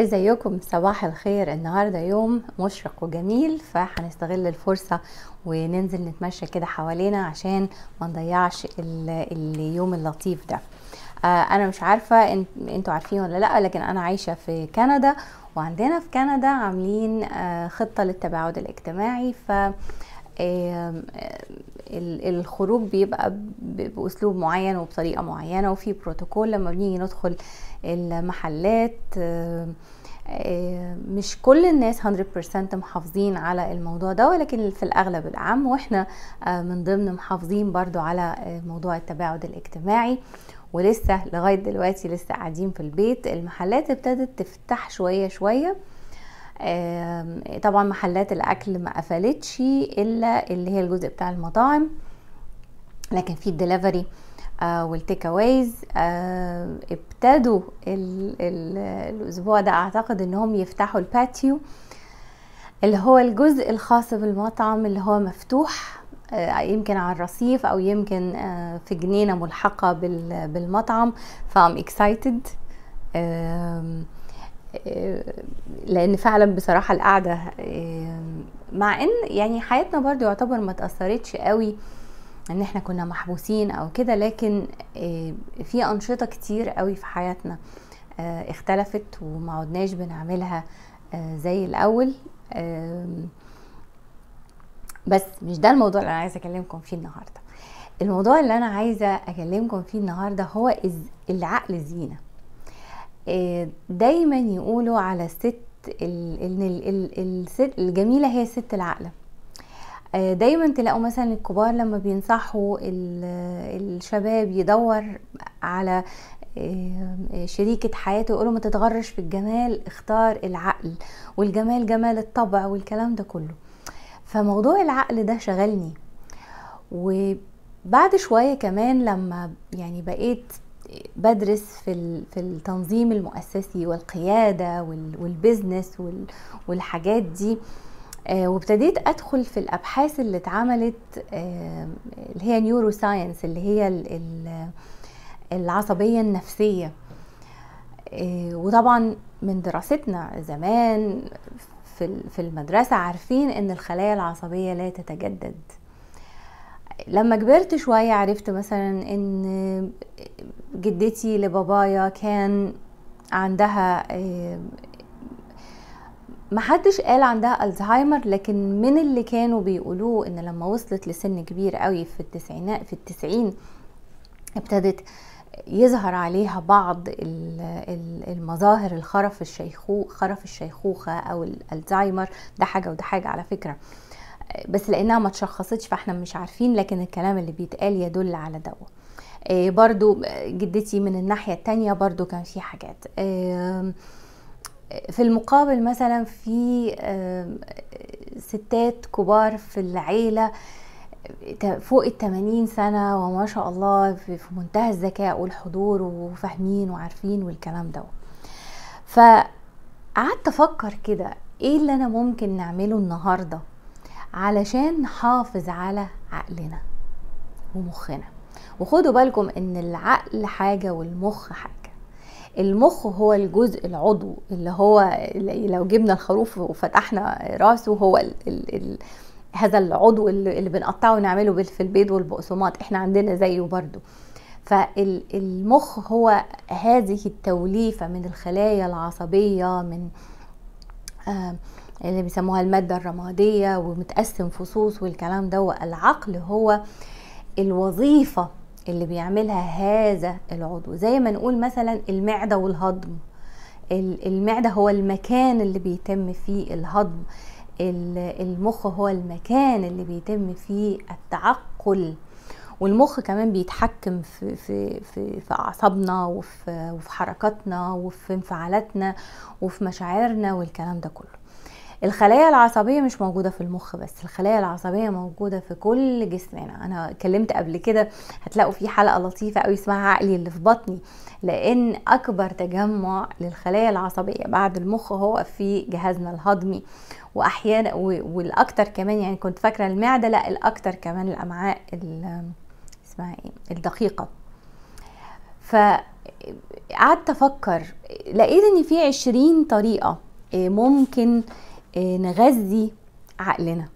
ازيكم صباح الخير النهارده يوم مشرق وجميل فهنستغل الفرصه وننزل نتمشى كده حوالينا عشان ما نضيعش اليوم اللطيف ده آه انا مش عارفه انتوا عارفين ولا لا لكن انا عايشه في كندا وعندنا في كندا عاملين آه خطه للتباعد الاجتماعي ف آه، الخروج بيبقى باسلوب معين وبطريقه معينه وفي بروتوكول لما بنيجي ندخل المحلات آه، آه، مش كل الناس 100% محافظين على الموضوع ده ولكن في الأغلب العام وإحنا آه، من ضمن محافظين برضو على موضوع التباعد الاجتماعي ولسه لغاية دلوقتي لسه قاعدين في البيت المحلات ابتدت تفتح شوية شوية طبعا محلات الأكل ما قفلتش إلا اللي هي الجزء بتاع المطاعم لكن في الدليفري آه، والتيك اوايز آه، ابتدوا الـ الـ الاسبوع ده اعتقد انهم يفتحوا الباتيو اللي هو الجزء الخاص بالمطعم اللي هو مفتوح آه، يمكن على الرصيف او يمكن في جنينه ملحقه بالمطعم فام اكسايتد لان فعلا بصراحه القعده مع ان يعني حياتنا برضو يعتبر ما تاثرتش قوي ان احنا كنا محبوسين او كده لكن آه، في انشطه كتير قوي في حياتنا آه، اختلفت وما عدناش بنعملها آه، زي الاول بس مش ده الموضوع اللي انا عايزه اكلمكم فيه النهارده الموضوع اللي انا عايزه اكلمكم فيه النهارده هو العقل الزينه دايما يقولوا على الست الجميله هي الست العاقله آه، دايما تلاقوا مثلا الكبار لما بينصحوا الشباب يدور على آه، شريكة حياته يقولوا ما تتغرش في الجمال اختار العقل والجمال جمال الطبع والكلام ده كله فموضوع العقل ده شغلني وبعد شوية كمان لما يعني بقيت بدرس في في التنظيم المؤسسي والقياده والبزنس والحاجات دي آه، وابتديت ادخل في الابحاث اللي اتعملت آه، اللي هي نيورو ساينس اللي هي العصبيه النفسيه آه، وطبعا من دراستنا زمان في المدرسه عارفين ان الخلايا العصبيه لا تتجدد لما كبرت شويه عرفت مثلا ان جدتي لبابايا كان عندها محدش قال عندها الزهايمر لكن من اللي كانوا بيقولوه ان لما وصلت لسن كبير قوي في التسعينات في التسعين ابتدت يظهر عليها بعض المظاهر الخرف الشيخوخ خرف الشيخوخه او الزهايمر ده حاجه وده حاجه على فكره بس لانها ما تشخصتش فاحنا مش عارفين لكن الكلام اللي بيتقال يدل على دوا آه، برضو جدتي من الناحيه التانية برضو كان في حاجات في المقابل مثلا في ستات كبار في العيله فوق الثمانين سنة وما شاء الله في منتهى الذكاء والحضور وفاهمين وعارفين والكلام ده فقعدت أفكر كده إيه اللي أنا ممكن نعمله النهاردة علشان نحافظ على عقلنا ومخنا وخدوا بالكم إن العقل حاجة والمخ حاجة المخ هو الجزء العضو اللي هو لو جبنا الخروف وفتحنا راسه هو الـ الـ الـ هذا العضو اللي بنقطعه ونعمله في البيض والبقسومات احنا عندنا زيه برضو فالمخ هو هذه التوليفة من الخلايا العصبية من آه، اللي بيسموها المادة الرمادية ومتقسم فصوص والكلام ده العقل هو الوظيفة اللي بيعملها هذا العضو زي ما نقول مثلا المعدة والهضم المعدة هو المكان اللي بيتم فيه الهضم المخ هو المكان اللي بيتم فيه التعقل والمخ كمان بيتحكم في في في, في اعصابنا وفي وفي حركاتنا وفي انفعالاتنا وفي مشاعرنا والكلام ده كله الخلايا العصبيه مش موجوده في المخ بس الخلايا العصبيه موجوده في كل جسمنا انا اتكلمت قبل كده هتلاقوا في حلقه لطيفه قوي اسمها عقلي اللي في بطني لان اكبر تجمع للخلايا العصبيه بعد المخ هو في جهازنا الهضمي واحيانا والاكتر كمان يعني كنت فاكره المعده لا الاكتر كمان الامعاء اسمها ايه الدقيقه ف قعدت افكر لقيت ان في عشرين طريقه آه، ممكن آه، نغذي عقلنا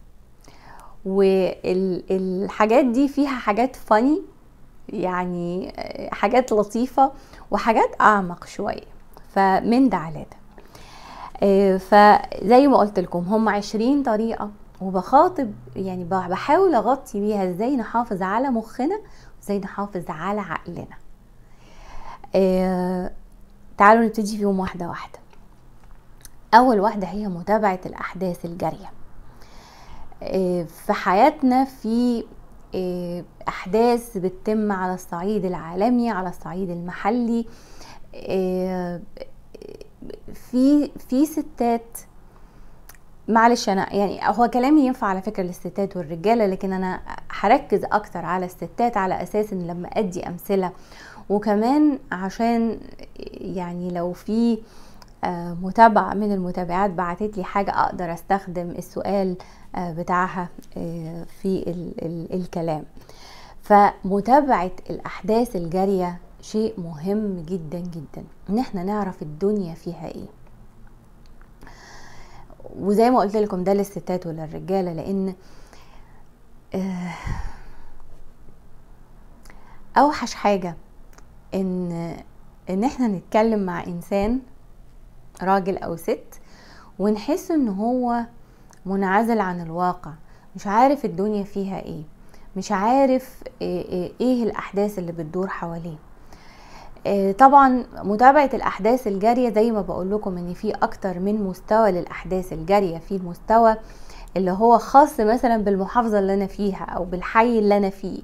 والحاجات دي فيها حاجات فاني يعني آه، حاجات لطيفة وحاجات أعمق شوية فمن ده على ده آه، فزي ما قلت لكم هم عشرين طريقة وبخاطب يعني بحاول أغطي بيها ازاي نحافظ على مخنا وازاي نحافظ على عقلنا تعالوا نبتدي فيهم واحدة واحدة اول واحده هي متابعه الاحداث الجاريه آه، في حياتنا في آه، احداث بتتم على الصعيد العالمي على الصعيد المحلي آه، في في ستات معلش انا يعني هو كلامي ينفع على فكره للستات والرجاله لكن انا هركز اكتر على الستات على اساس ان لما ادي امثله وكمان عشان يعني لو في آه آه، متابعة من المتابعات بعتت لي حاجة أقدر أستخدم السؤال آه، بتاعها آه، في ال ال الكلام فمتابعة الأحداث الجارية شيء مهم جدا جدا إن احنا نعرف الدنيا فيها إيه وزي ما قلت لكم ده للستات وللرجالة لأن أوحش حاجة إن إن احنا نتكلم مع إنسان راجل او ست ونحس ان هو منعزل عن الواقع مش عارف الدنيا فيها ايه مش عارف آه، آه، ايه الاحداث اللي بتدور حواليه آه، طبعا متابعة الأحداث الجارية زي ما بقول لكم إن في أكتر من مستوى للأحداث الجارية في المستوى اللي هو خاص مثلا بالمحافظة اللي أنا فيها أو بالحي اللي أنا فيه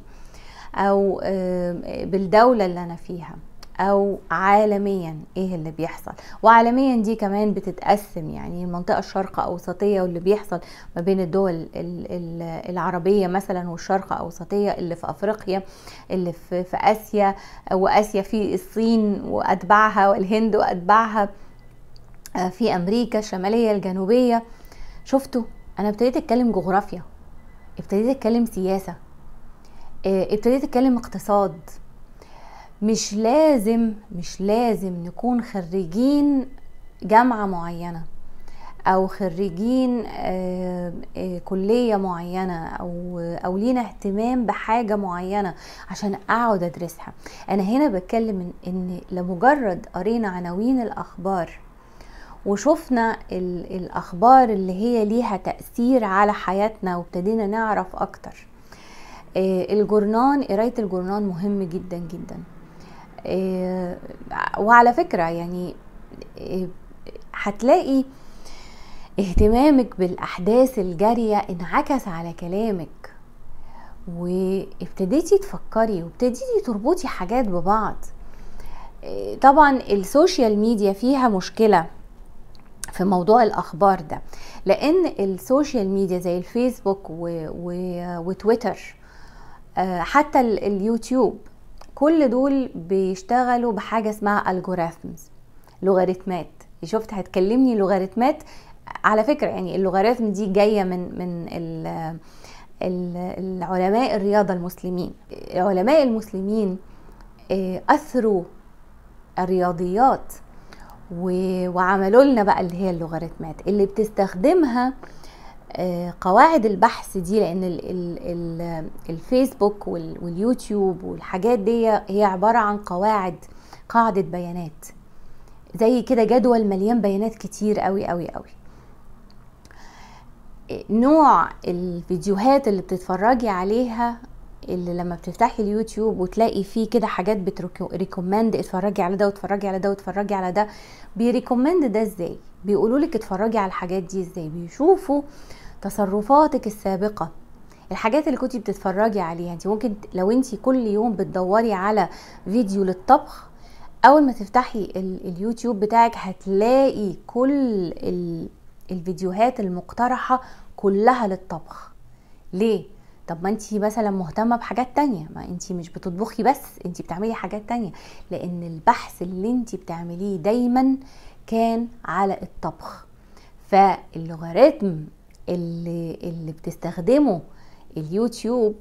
أو بالدولة اللي أنا فيها او عالميا ايه اللي بيحصل وعالميا دي كمان بتتقسم يعني المنطقه الشرق اوسطيه واللي بيحصل ما بين الدول العربيه مثلا والشرق اوسطيه اللي في افريقيا اللي في اسيا واسيا في الصين واتباعها والهند واتباعها آه، في امريكا الشماليه الجنوبيه شفتوا انا ابتديت اتكلم جغرافيا ابتديت اتكلم سياسه آه، ابتديت اتكلم اقتصاد مش لازم مش لازم نكون خريجين جامعة معينة او خريجين آه، آه، كليه معينه او او لينا اهتمام بحاجه معينه عشان اقعد ادرسها انا هنا بتكلم ان لمجرد قرينا عناوين الاخبار وشفنا الاخبار اللي هي ليها تاثير على حياتنا وابتدينا نعرف اكتر آه، الجورنان قرايه الجورنان مهم جدا جدا آه، وعلى فكرة يعني آه، هتلاقي اهتمامك بالأحداث الجارية انعكس على كلامك وابتديتي تفكري وابتديتي تربطي حاجات ببعض آه، طبعا السوشيال ميديا فيها مشكلة في موضوع الأخبار ده لأن السوشيال ميديا زي الفيسبوك و... و... وتويتر حتى اليوتيوب كل دول بيشتغلوا بحاجه اسمها الجوريثمز لوغاريتمات شفت هتكلمني لوغاريتمات على فكره يعني اللوغاريتم دي جايه من من العلماء الرياضه المسلمين علماء المسلمين آه، اثروا الرياضيات وعملوا لنا بقى اللي هي اللوغاريتمات اللي بتستخدمها آه، قواعد البحث دي لان الـ الـ الـ الفيسبوك واليوتيوب والحاجات دي هي عباره عن قواعد قاعده بيانات زي كده جدول مليان بيانات كتير قوي قوي قوي نوع الفيديوهات اللي بتتفرجي عليها اللي لما بتفتحي اليوتيوب وتلاقي فيه كده حاجات بتريكومند اتفرجي على ده واتفرجي على ده واتفرجي على ده بيريكومند ده ازاي بيقولوا لك اتفرجي على الحاجات دي ازاي بيشوفوا آه تصرفاتك السابقه الحاجات اللي كنتي بتتفرجي عليها انت ممكن لو انت كل يوم بتدوري على فيديو للطبخ اول ما تفتحي اليوتيوب بتاعك هتلاقي كل الفيديوهات المقترحه كلها للطبخ ليه طب ما انت مثلا مهتمه بحاجات تانية ما انت مش بتطبخي بس انت بتعملي حاجات تانية لان البحث اللي انت بتعمليه دايما كان على الطبخ فاللوغاريتم اللي اللي بتستخدمه اليوتيوب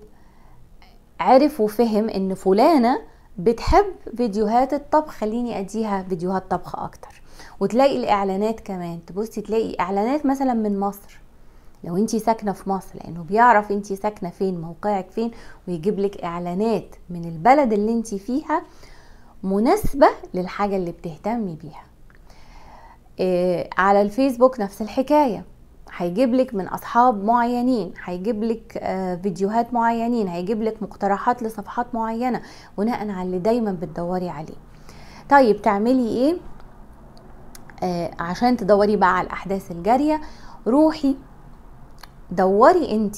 عرف وفهم ان فلانه بتحب فيديوهات الطبخ خليني اديها فيديوهات طبخ اكتر وتلاقي الاعلانات كمان تبصي تلاقي اعلانات مثلا من مصر لو انت ساكنه في مصر لانه بيعرف انت ساكنه فين موقعك فين ويجيب لك اعلانات من البلد اللي انت فيها مناسبه للحاجه اللي بتهتمي بيها إيه على الفيسبوك نفس الحكايه هيجيب لك من اصحاب معينين هيجيب لك آه، فيديوهات معينين هيجيب لك مقترحات لصفحات معينه بناء على اللي دايما بتدوري عليه طيب تعملي ايه آه عشان تدوري بقى على الاحداث الجاريه روحي دوري انت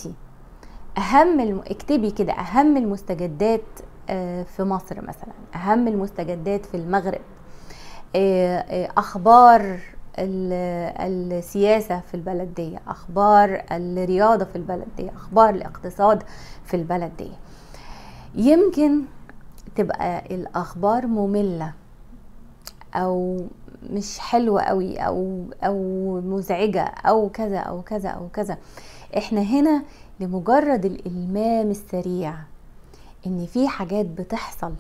اهم الم... اكتبي كده اهم المستجدات آه في مصر مثلا اهم المستجدات في المغرب آه آه اخبار السياسة في البلد دي أخبار الرياضة في البلد دي أخبار الاقتصاد في البلد دي يمكن تبقى الأخبار مملة أو مش حلوة قوي أو أو مزعجة أو كذا أو كذا أو كذا إحنا هنا لمجرد الإلمام السريع إن في حاجات بتحصل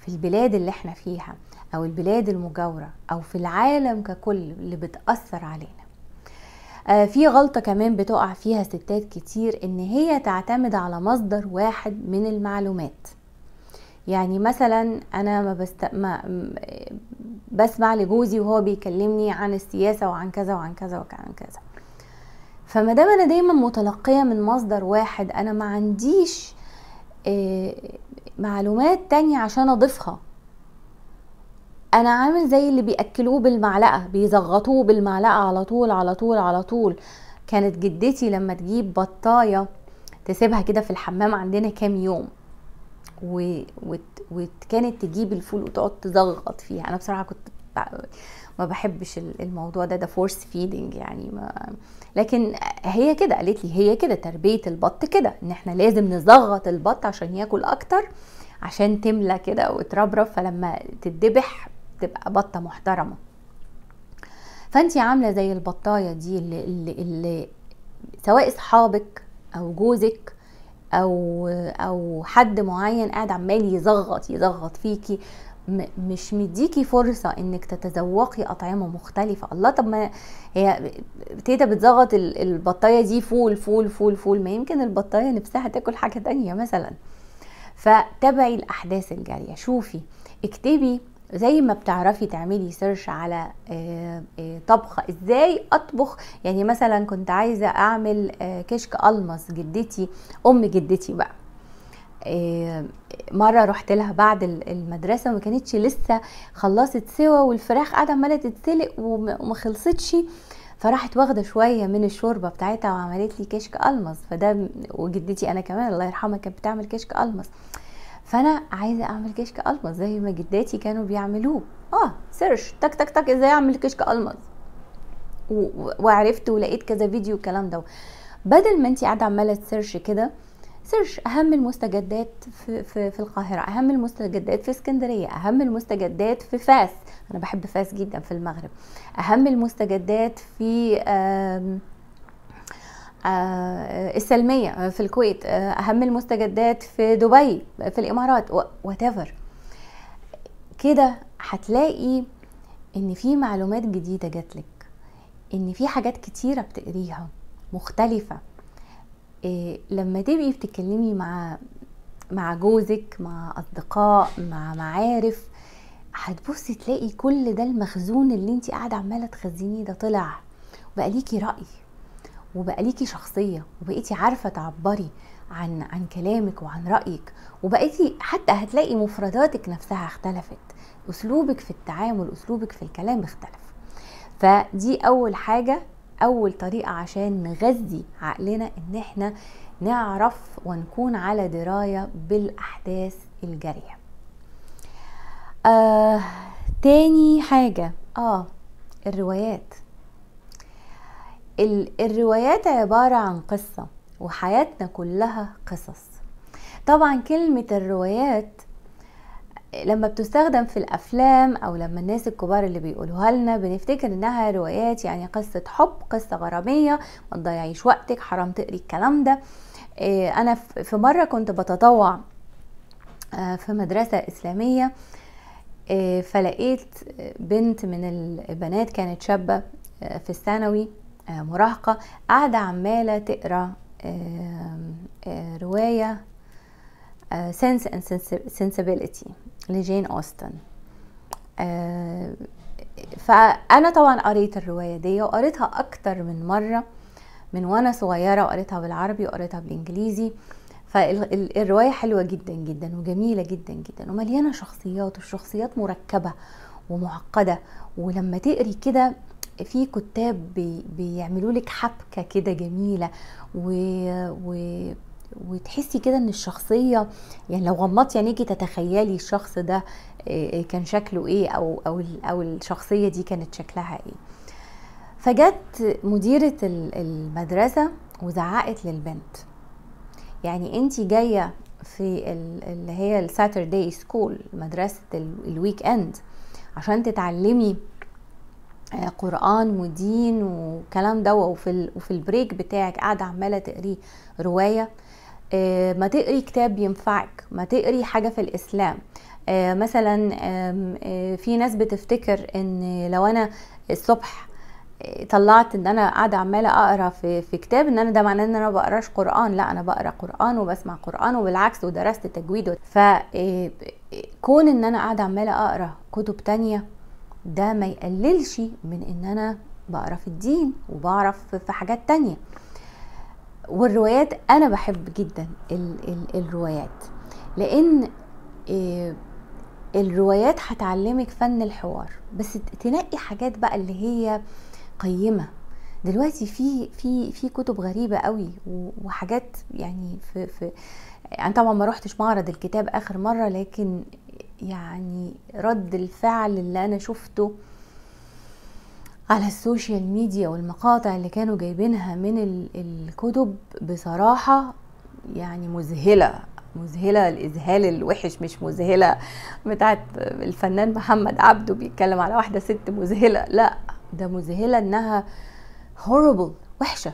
في البلاد اللي إحنا فيها أو البلاد المجاورة أو في العالم ككل اللي بتأثر علينا آه، في غلطة كمان بتقع فيها ستات كتير إن هي تعتمد على مصدر واحد من المعلومات يعني مثلا انا ما, بست... ما بسمع لجوزي وهو بيكلمني عن السياسه وعن كذا وعن كذا وعن كذا فما دام انا دايما متلقيه من مصدر واحد انا ما عنديش آه، معلومات تانية عشان اضيفها انا عامل زي اللي بياكلوه بالمعلقه بيزغطوه بالمعلقه على طول على طول على طول كانت جدتي لما تجيب بطايه تسيبها كده في الحمام عندنا كام يوم و... وت... وكانت تجيب الفول وتقعد تزغط فيها انا بصراحه كنت ما بحبش الموضوع ده ده فورس فيدنج يعني ما لكن هي كده قالت لي هي كده تربيه البط كده ان احنا لازم نزغط البط عشان ياكل اكتر عشان تملى كده وتربرب فلما تتذبح تبقى بطه محترمه فانت عامله زي البطايه دي اللي, اللي, اللي سواء اصحابك او جوزك او او حد معين قاعد عمال يزغط يزغط فيكي مش مديكي فرصة انك تتذوقي اطعمة مختلفة الله طب ما هي ابتدى بتزغط البطاية دي فول فول فول فول ما يمكن البطاية نفسها تاكل حاجة تانية مثلا فتابعي الاحداث الجارية شوفي اكتبي زي ما بتعرفي تعملي سيرش على آه، آه، طبخة ازاي اطبخ يعني مثلا كنت عايزه اعمل آه، كشك المص جدتي ام جدتي بقى مره رحت لها بعد المدرسه وما كانتش لسه خلصت سوا والفراخ قاعده عماله تتسلق وما خلصتش فراحت واخده شويه من الشوربه بتاعتها وعملت لي كشك المص فده وجدتي انا كمان الله يرحمها كانت بتعمل كشك المص فانا عايزه اعمل كشك المز زي ما جداتي كانوا بيعملوه اه سيرش تك تك تك ازاي اعمل كشك و... وعرفت ولقيت كذا فيديو الكلام ده بدل ما انت قاعده عماله تسيرش كده سيرش اهم المستجدات في, في, في القاهره اهم المستجدات في اسكندريه اهم المستجدات في فاس انا بحب فاس جدا في المغرب اهم المستجدات في آم آه، السلميه آه، في الكويت آه، اهم المستجدات في دبي في الامارات واتيفر كده هتلاقي ان في معلومات جديده لك ان في حاجات كتيره بتقريها مختلفه لما تبقي بتتكلمي مع مع جوزك مع اصدقاء مع معارف هتبصي تلاقي كل ده المخزون اللي انت قاعده عماله تخزنيه ده طلع وبقى ليكي راي وبقى ليكي شخصيه وبقيتي عارفه تعبري عن عن كلامك وعن رايك وبقيتي حتى هتلاقي مفرداتك نفسها اختلفت اسلوبك في التعامل اسلوبك في الكلام اختلف فدي اول حاجه اول طريقه عشان نغذي عقلنا ان احنا نعرف ونكون على درايه بالاحداث الجاريه آه تاني حاجه اه الروايات الروايات عبارة عن قصة وحياتنا كلها قصص طبعا كلمة الروايات لما بتستخدم في الافلام او لما الناس الكبار اللي بيقولوها لنا بنفتكر انها روايات يعني قصه حب قصه غراميه ما تضيعيش وقتك حرام تقري الكلام ده آه، انا في مره كنت بتطوع آه، في مدرسه اسلاميه آه، فلقيت بنت من البنات كانت شابه في الثانوي آه، مراهقة قاعدة عمالة تقرا آه، رواية سنس اند سنسبيلتي لجين اوستن آه، فانا طبعا قريت الروايه دي وقريتها اكتر من مره من وانا صغيره وقريتها بالعربي وقريتها بالانجليزي فالروايه حلوه جدا جدا وجميله جدا جدا ومليانه شخصيات والشخصيات مركبه ومعقده ولما تقري كده في كتاب بي بيعملوا لك حبكه كده جميله و, و وتحسي كده ان الشخصيه يعني لو غمضتي عينيكي تتخيلي الشخص ده آه، آه، كان شكله ايه او او او الشخصيه دي كانت شكلها ايه فجت مديره المدرسه وزعقت للبنت يعني انت جايه في اللي هي الساتردي سكول مدرسه الويك اند عشان تتعلمي آه، قرآن ودين وكلام دوا وفي وفي البريك بتاعك قاعدة عمالة تقري رواية آه، ما تقري كتاب ينفعك ما تقري حاجة في الإسلام آه، مثلا في ناس بتفتكر ان لو انا الصبح طلعت ان انا قاعده عماله اقرا في, في كتاب ان انا ده معناه ان انا بقراش قران لا انا بقرا قران وبسمع قران وبالعكس ودرست تجويد ف كون ان انا قاعده عماله اقرا كتب تانية ده ما يقللش من ان انا بقرا في الدين وبعرف في حاجات تانية والروايات انا بحب جدا ال ال الروايات لان آه، الروايات هتعلمك فن الحوار بس تنقي حاجات بقى اللي هي قيمه دلوقتي في في في كتب غريبه قوي وحاجات يعني في في انا يعني طبعا ما روحتش معرض الكتاب اخر مره لكن يعني رد الفعل اللي انا شفته على السوشيال ميديا والمقاطع اللي كانوا جايبينها من الكتب بصراحة يعني مذهلة مذهلة الإذهال الوحش مش مذهلة بتاعت الفنان محمد عبده بيتكلم على واحدة ست مذهلة لا ده مذهلة إنها horrible وحشة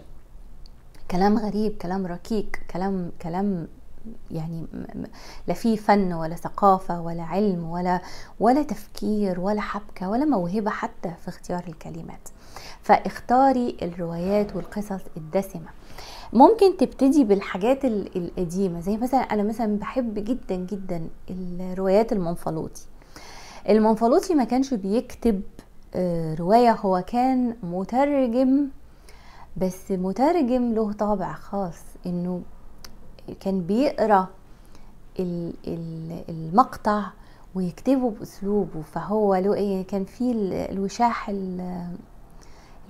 كلام غريب كلام ركيك كلام كلام يعني لا في فن ولا ثقافة ولا علم ولا ولا تفكير ولا حبكة ولا موهبة حتى في اختيار الكلمات فاختاري الروايات والقصص الدسمة ممكن تبتدي بالحاجات القديمة زي مثلا أنا مثلا بحب جدا جدا الروايات المنفلوطي المنفلوطي ما كانش بيكتب آه، رواية هو كان مترجم بس مترجم له طابع خاص انه كان بيقرا المقطع ويكتبه باسلوبه فهو له ايه كان في الوشاح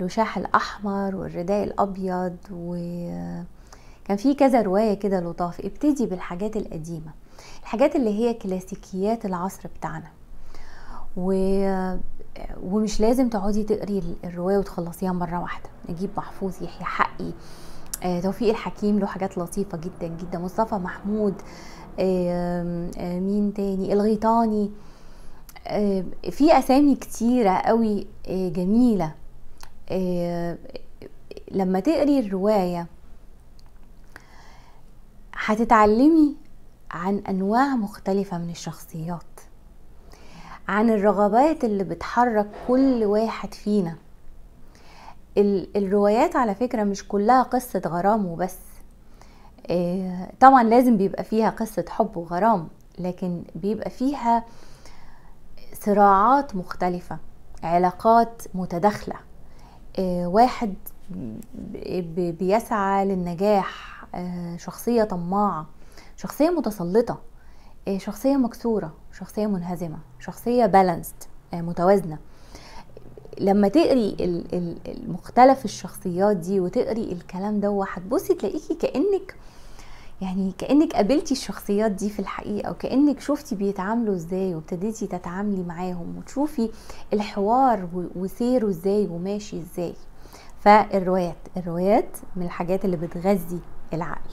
الوشاح الاحمر والرداء الابيض وكان في كذا روايه كده لطاف ابتدي بالحاجات القديمه الحاجات اللي هي كلاسيكيات العصر بتاعنا و... ومش لازم تقعدي تقري الروايه وتخلصيها مره واحده نجيب محفوظ يحيى حقي آه، توفيق الحكيم له حاجات لطيفه جدا جدا مصطفى محمود آه، مين تاني الغيطاني آه، في اسامي كتيره قوي جميله لما تقري الروايه هتتعلمي عن انواع مختلفه من الشخصيات عن الرغبات اللي بتحرك كل واحد فينا الروايات على فكرة مش كلها قصة غرام وبس آه، طبعا لازم بيبقى فيها قصة حب وغرام لكن بيبقى فيها صراعات مختلفة علاقات متداخلة آه، واحد بيسعى للنجاح آه، شخصية طماعة شخصية متسلطة شخصية مكسورة شخصية منهزمة شخصية بالانسد متوازنة لما تقري المختلف الشخصيات دي وتقري الكلام ده هتبصي تلاقيكي كانك يعني كانك قابلتي الشخصيات دي في الحقيقه وكانك شفتي بيتعاملوا ازاي وابتديتي تتعاملي معاهم وتشوفي الحوار وسيره ازاي وماشي ازاي فالروايات الروايات من الحاجات اللي بتغذي العقل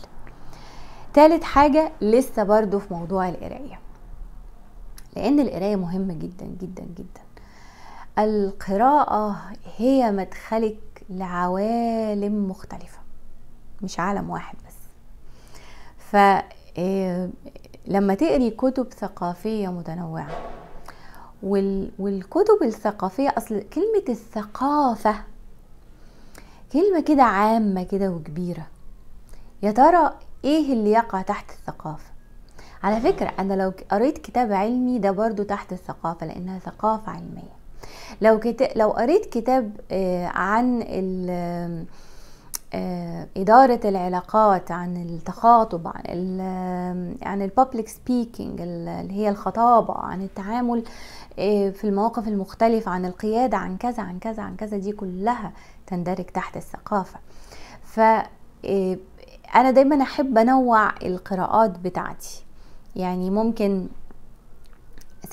تالت حاجه لسه برضو في موضوع القرايه لان القرايه مهمه جدا جدا جدا القراءة هي مدخلك لعوالم مختلفة مش عالم واحد بس فلما آه، لما تقري كتب ثقافية متنوعة والكتب الثقافية أصل كلمة الثقافة كلمة كده عامة كده وكبيرة يا ترى ايه اللي يقع تحت الثقافة على فكرة أنا لو قريت كتاب علمي ده برضو تحت الثقافة لأنها ثقافة علمية لو كت... لو قريت كتاب آه، عن ال... آه، إدارة العلاقات عن التخاطب عن الـ عن الببليك سبيكينج اللي هي الخطابة عن التعامل آه، في المواقف المختلفة عن القيادة عن كذا عن كذا عن كذا دي كلها تندرج تحت الثقافة ف أنا دايما أحب أنوع القراءات بتاعتي يعني ممكن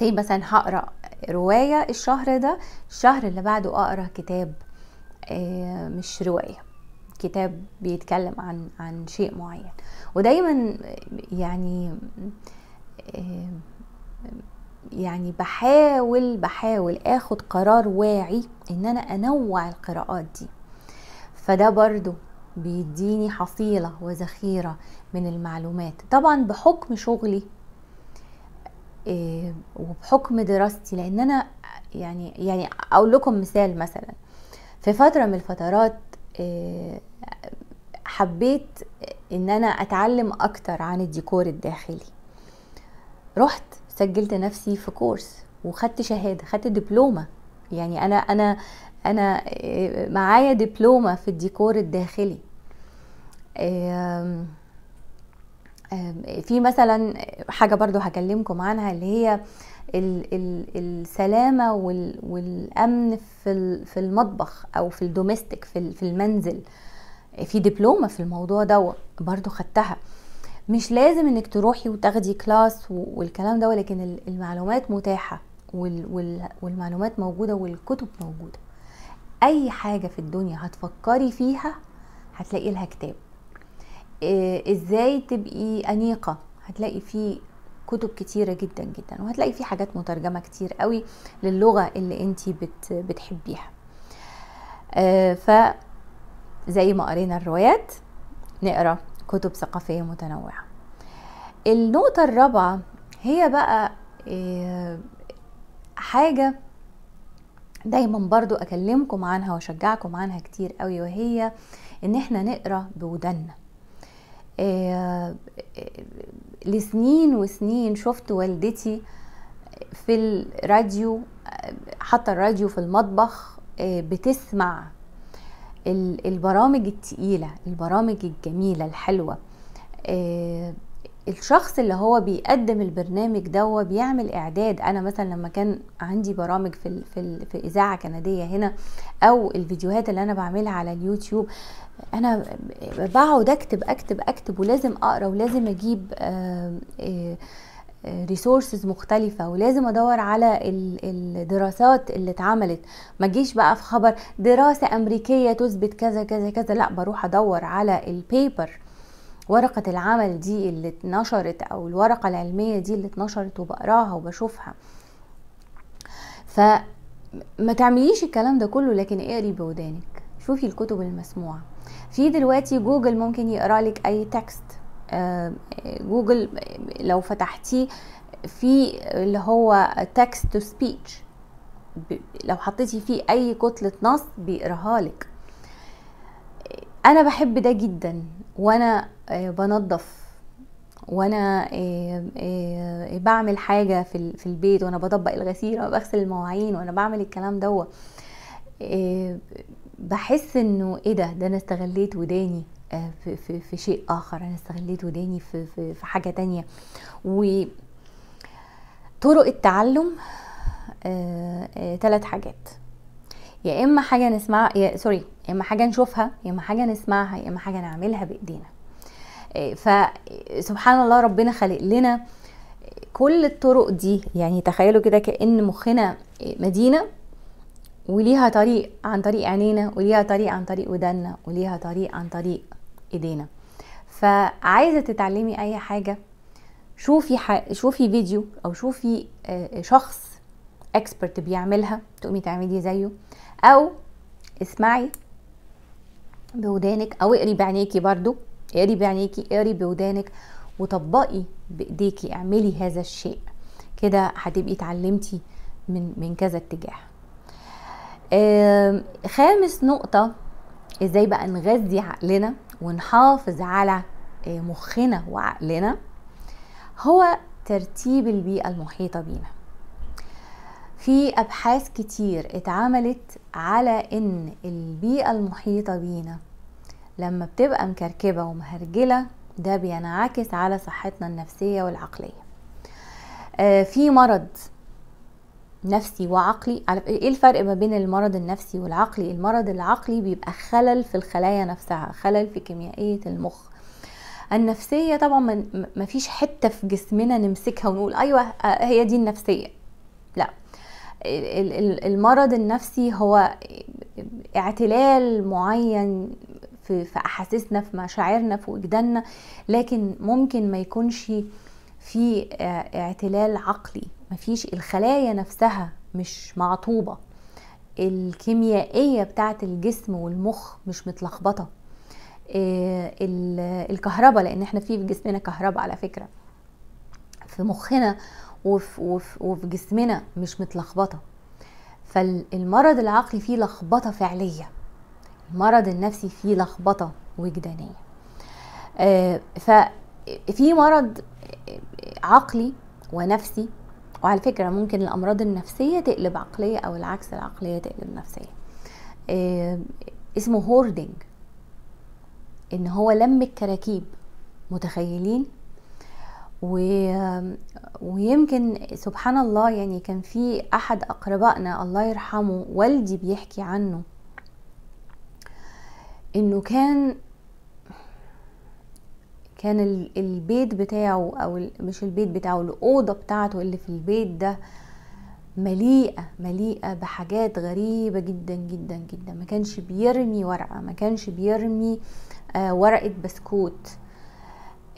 زي مثلا هقرأ رواية الشهر ده الشهر اللي بعده أقرأ كتاب آه، مش رواية كتاب بيتكلم عن عن شيء معين ودايما يعني آه، يعني بحاول بحاول اخد قرار واعي ان انا انوع القراءات دي فده برضو بيديني حصيلة وذخيرة من المعلومات طبعا بحكم شغلي إيه، وبحكم دراستي لان انا يعني يعني اقول لكم مثال مثلا في فتره من الفترات إيه، حبيت ان انا اتعلم اكتر عن الديكور الداخلي رحت سجلت نفسي في كورس وخدت شهاده خدت دبلومه يعني انا انا انا إيه، معايا دبلومه في الديكور الداخلي في مثلا حاجه برضو هكلمكم عنها اللي هي السلامه والامن في المطبخ او في الدوميستيك في المنزل في دبلومه في الموضوع ده برضو خدتها مش لازم انك تروحي وتاخدي كلاس والكلام ده ولكن المعلومات متاحه والمعلومات موجوده والكتب موجوده اي حاجه في الدنيا هتفكري فيها هتلاقي لها كتاب آه، ازاي تبقي انيقه هتلاقي في كتب كتيرة جدا جدا وهتلاقي في حاجات مترجمة كتير قوي للغة اللي انت بت بتحبيها آه، ف زي ما قرينا الروايات نقرا كتب ثقافية متنوعة النقطة الرابعة هي بقى آه، حاجة دايما برضو اكلمكم عنها واشجعكم عنها كتير قوي وهي ان احنا نقرا بودنا آه، آه، لسنين وسنين شفت والدتي في الراديو حاطه الراديو في المطبخ آه، بتسمع البرامج التقيله البرامج الجميله الحلوه الشخص اللي هو بيقدم البرنامج ده بيعمل اعداد انا مثلا لما كان عندي برامج في في, في اذاعه كنديه هنا او الفيديوهات اللي انا بعملها على اليوتيوب انا بقعد اكتب اكتب اكتب ولازم اقرا ولازم اجيب ريسورسز آه، آه، مختلفة ولازم ادور على الدراسات اللي اتعملت ما جيش بقى في خبر دراسة امريكية تثبت كذا كذا كذا لا بروح ادور على البيبر ورقة العمل دي اللي اتنشرت او الورقة العلمية دي اللي اتنشرت وبقراها وبشوفها فما تعمليش الكلام ده كله لكن اقري بودانك شوفي الكتب المسموعة في دلوقتي جوجل ممكن يقرا لك اي تكست آه، جوجل لو فتحتيه في اللي هو تكست تو سبيتش لو حطيتي فيه اي كتلة نص بيقراها لك انا بحب ده جدا وانا آه، بنظف وانا آه، آه، بعمل حاجه في البيت وانا بطبق الغسيل وانا بغسل المواعين وانا بعمل الكلام ده بحس انه ايه ده ده انا استغليت وداني في, في, في شيء اخر انا استغليت وداني في, في, في حاجه تانية و طرق التعلم ثلاث حاجات يا اما حاجه نسمع يا سوري يا اما حاجه نشوفها يا اما حاجه نسمعها يا اما حاجه نعملها بايدينا آه، فسبحان الله ربنا خلق لنا كل الطرق دي يعني تخيلوا كده كأن مخنا آه، مدينة وليها طريق عن طريق عينينا وليها طريق عن طريق ودنا وليها طريق عن طريق ايدينا فعايزة تتعلمي اي حاجة شوفي ح... شوفي فيديو او شوفي آه، شخص اكسبرت بيعملها تقومي تعملي زيه او اسمعي بودانك او اقري بعينيكي برضو اقري بعينيكي اقري بودانك وطبقي بايديكي اعملي هذا الشيء كده هتبقي اتعلمتي من من كذا اتجاه خامس نقطه ازاي بقى نغذي عقلنا ونحافظ على آه، مخنا وعقلنا هو ترتيب البيئه المحيطه بينا في ابحاث كتير اتعملت على ان البيئة المحيطة بينا لما بتبقى مكركبة ومهرجلة ده بينعكس على صحتنا النفسية والعقلية آه في مرض نفسي وعقلي على ايه الفرق ما بين المرض النفسي والعقلي المرض العقلي بيبقى خلل في الخلايا نفسها خلل في كيميائية المخ النفسية طبعا ما فيش حتة في جسمنا نمسكها ونقول ايوه آه، هي دي النفسية لا المرض النفسي هو اعتلال معين في احاسيسنا في مشاعرنا في وجداننا لكن ممكن ما يكونش في آه، اعتلال عقلي مفيش الخلايا نفسها مش معطوبه الكيميائيه بتاعه الجسم والمخ مش متلخبطه آه، الكهرباء لان احنا في جسمنا كهرباء على فكره في مخنا وفي, وفي, وفي جسمنا مش متلخبطه فالمرض العقلي فيه لخبطه فعليه المرض النفسي فيه لخبطه وجدانيه آه ففي مرض عقلي ونفسي وعلى فكره ممكن الامراض النفسيه تقلب عقليه او العكس العقليه تقلب نفسيه آه اسمه هوردنج ان هو لم الكراكيب متخيلين و... ويمكن سبحان الله يعني كان في احد اقربائنا الله يرحمه والدي بيحكي عنه انه كان كان البيت بتاعه او مش البيت بتاعه الاوضه بتاعته اللي في البيت ده مليئه مليئه بحاجات غريبه جدا جدا جدا ما كانش بيرمي ورقه ما كانش بيرمي آه، ورقه بسكوت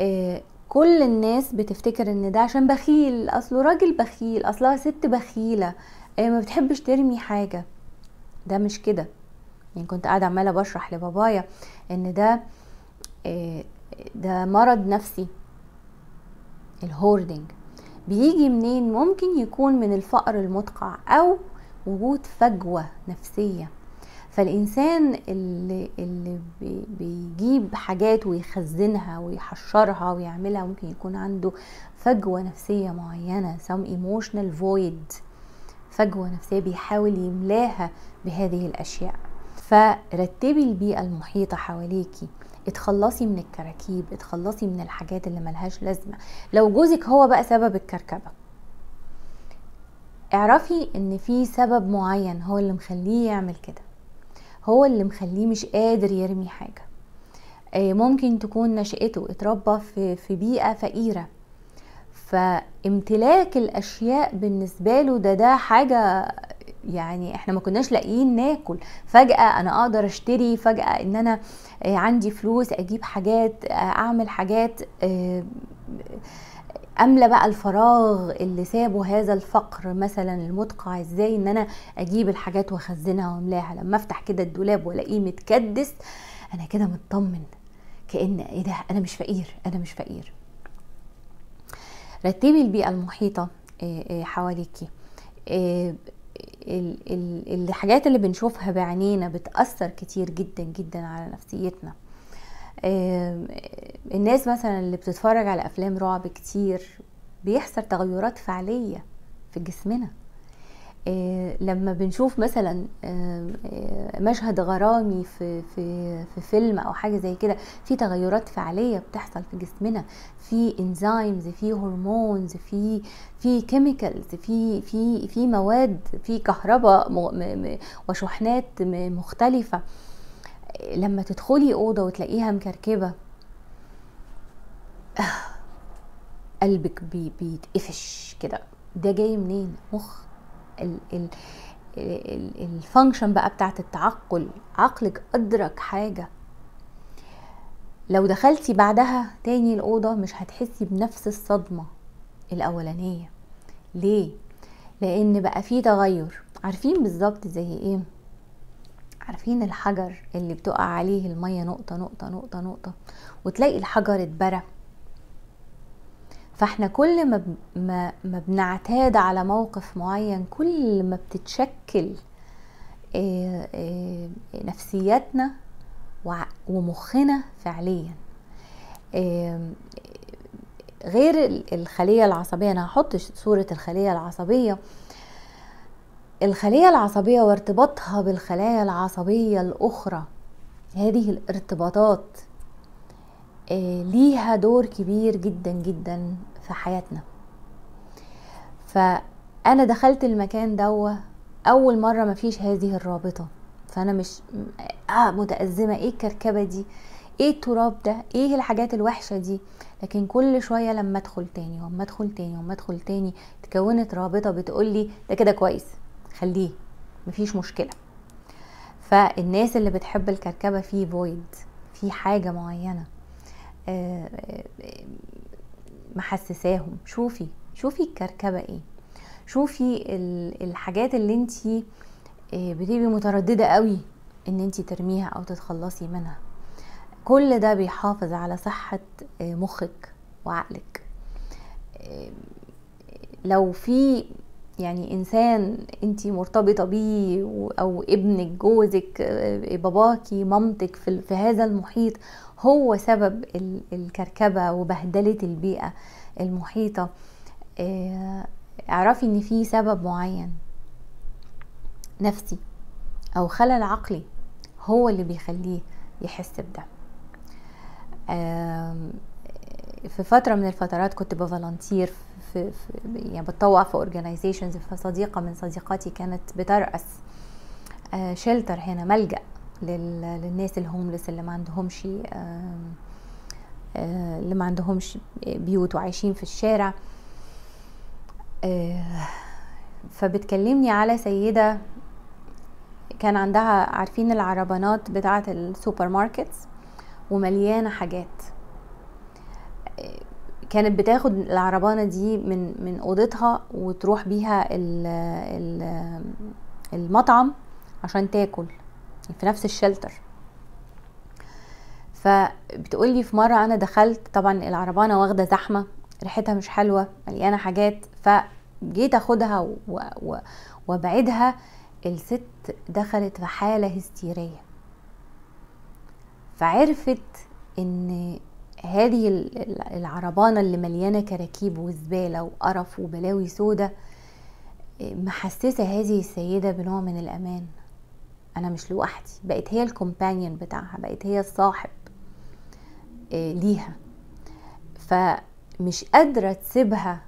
آه، كل الناس بتفتكر ان ده عشان بخيل اصله راجل بخيل اصلها ست بخيله إيه، ما بتحبش ترمي حاجه ده مش كده يعني كنت قاعده عماله بشرح لبابايا ان ده إيه، ده مرض نفسي الهوردنج بيجي منين ممكن يكون من الفقر المدقع او وجود فجوه نفسيه فالإنسان اللي, اللي بيجيب حاجات ويخزنها ويحشرها ويعملها ممكن يكون عنده فجوة نفسية معينة سم ايموشنال فويد فجوة نفسية بيحاول يملاها بهذه الأشياء فرتبي البيئة المحيطة حواليكي اتخلصي من الكراكيب اتخلصي من الحاجات اللي ملهاش لازمة لو جوزك هو بقى سبب الكركبة اعرفي ان في سبب معين هو اللي مخليه يعمل كده هو اللي مخليه مش قادر يرمي حاجه آه، ممكن تكون نشأته اتربى في في بيئه فقيره فامتلاك الاشياء بالنسبه له ده ده حاجه يعني احنا ما كناش لاقيين ناكل فجاه انا اقدر اشتري فجاه ان انا آه، عندي فلوس اجيب حاجات آه، اعمل حاجات املى بقى الفراغ اللي سابه هذا الفقر مثلا المدقع ازاي ان انا اجيب الحاجات واخزنها واملاها لما افتح كده الدولاب والاقيه متكدس انا كده مطمن كان ايه ده انا مش فقير انا مش فقير رتبي البيئه المحيطه آه، آه، حواليكي آه، الحاجات اللي بنشوفها بعينينا بتاثر كتير جدا جدا على نفسيتنا الناس مثلا اللي بتتفرج على افلام رعب كتير بيحصل تغيرات فعليه في جسمنا آه، لما بنشوف مثلا آه، مشهد غرامي في في في فيلم او حاجه زي كده في تغيرات فعليه بتحصل في جسمنا في انزيمز في هرمونز في في كيميكالز في في في مواد في كهرباء وشحنات مختلفه لما تدخلي اوضه وتلاقيها مكركبه قلبك بيتقفش كده ده جاي منين مخ ال ال الفانكشن بقى بتاعت التعقل عقلك ادرك حاجه لو دخلتي بعدها تاني الاوضه مش هتحسي بنفس الصدمه الاولانيه ليه لان بقى في تغير عارفين بالظبط زي ايه عارفين الحجر اللي بتقع عليه المية نقطة نقطة نقطة نقطة وتلاقي الحجر اتبرى فاحنا كل ما ما, ما بنعتاد على موقف معين كل ما بتتشكل آه، آه، نفسياتنا ومخنا فعليا غير الخلية العصبية أنا هحط صورة الخلية العصبية الخلية العصبية وارتباطها بالخلايا العصبية الأخرى هذه الارتباطات آه، ليها دور كبير جدا جدا في حياتنا فأنا دخلت المكان دوا أول مرة مفيش هذه الرابطة فأنا مش آه، متأزمة إيه الكركبة دي ايه التراب ده ايه الحاجات الوحشة دي لكن كل شوية لما ادخل تاني وما ادخل تاني وما ادخل تاني تكونت رابطة بتقولي ده كده كويس خليه مفيش مشكله فالناس اللي بتحب الكركبه في فويد في حاجه معينه آه، آه، محسساهم شوفي شوفي الكركبه ايه شوفي الحاجات اللي انت آه، بتبقي متردده قوي ان انت ترميها او تتخلصي منها كل ده بيحافظ على صحه مخك وعقلك لو في يعني انسان انت مرتبطه بيه او ابنك جوزك آه، باباكي مامتك في هذا المحيط هو سبب الكركبه وبهدله البيئه المحيطه آه، اعرفي ان في سبب معين نفسي او خلل عقلي هو اللي بيخليه يحس بده في فترة من الفترات كنت في في, في يعني بتطوع في اورجانيزيشنز فصديقه من صديقاتي كانت بترأس آه، شيلتر هنا ملجأ للناس الهوملس اللي ما عندهمش آه، اللي ما عندهمش بيوت وعايشين في الشارع آه، فبتكلمني على سيدة كان عندها عارفين العربانات بتاعة السوبر ماركت ومليانة حاجات كانت بتاخد العربانة دي من من أوضتها وتروح بيها المطعم عشان تاكل في نفس الشلتر لي في مرة أنا دخلت طبعا العربانة واخدة زحمة ريحتها مش حلوة مليانة حاجات فجيت أخدها وابعدها الست دخلت في حالة هستيرية فعرفت إن هذه العربانة اللي مليانة كراكيب وزبالة وقرف وبلاوي سودة محسسة هذه السيدة بنوع من الأمان أنا مش لوحدي بقت هي الكومبانيون بتاعها بقت هي الصاحب آه، ليها فمش قادرة تسيبها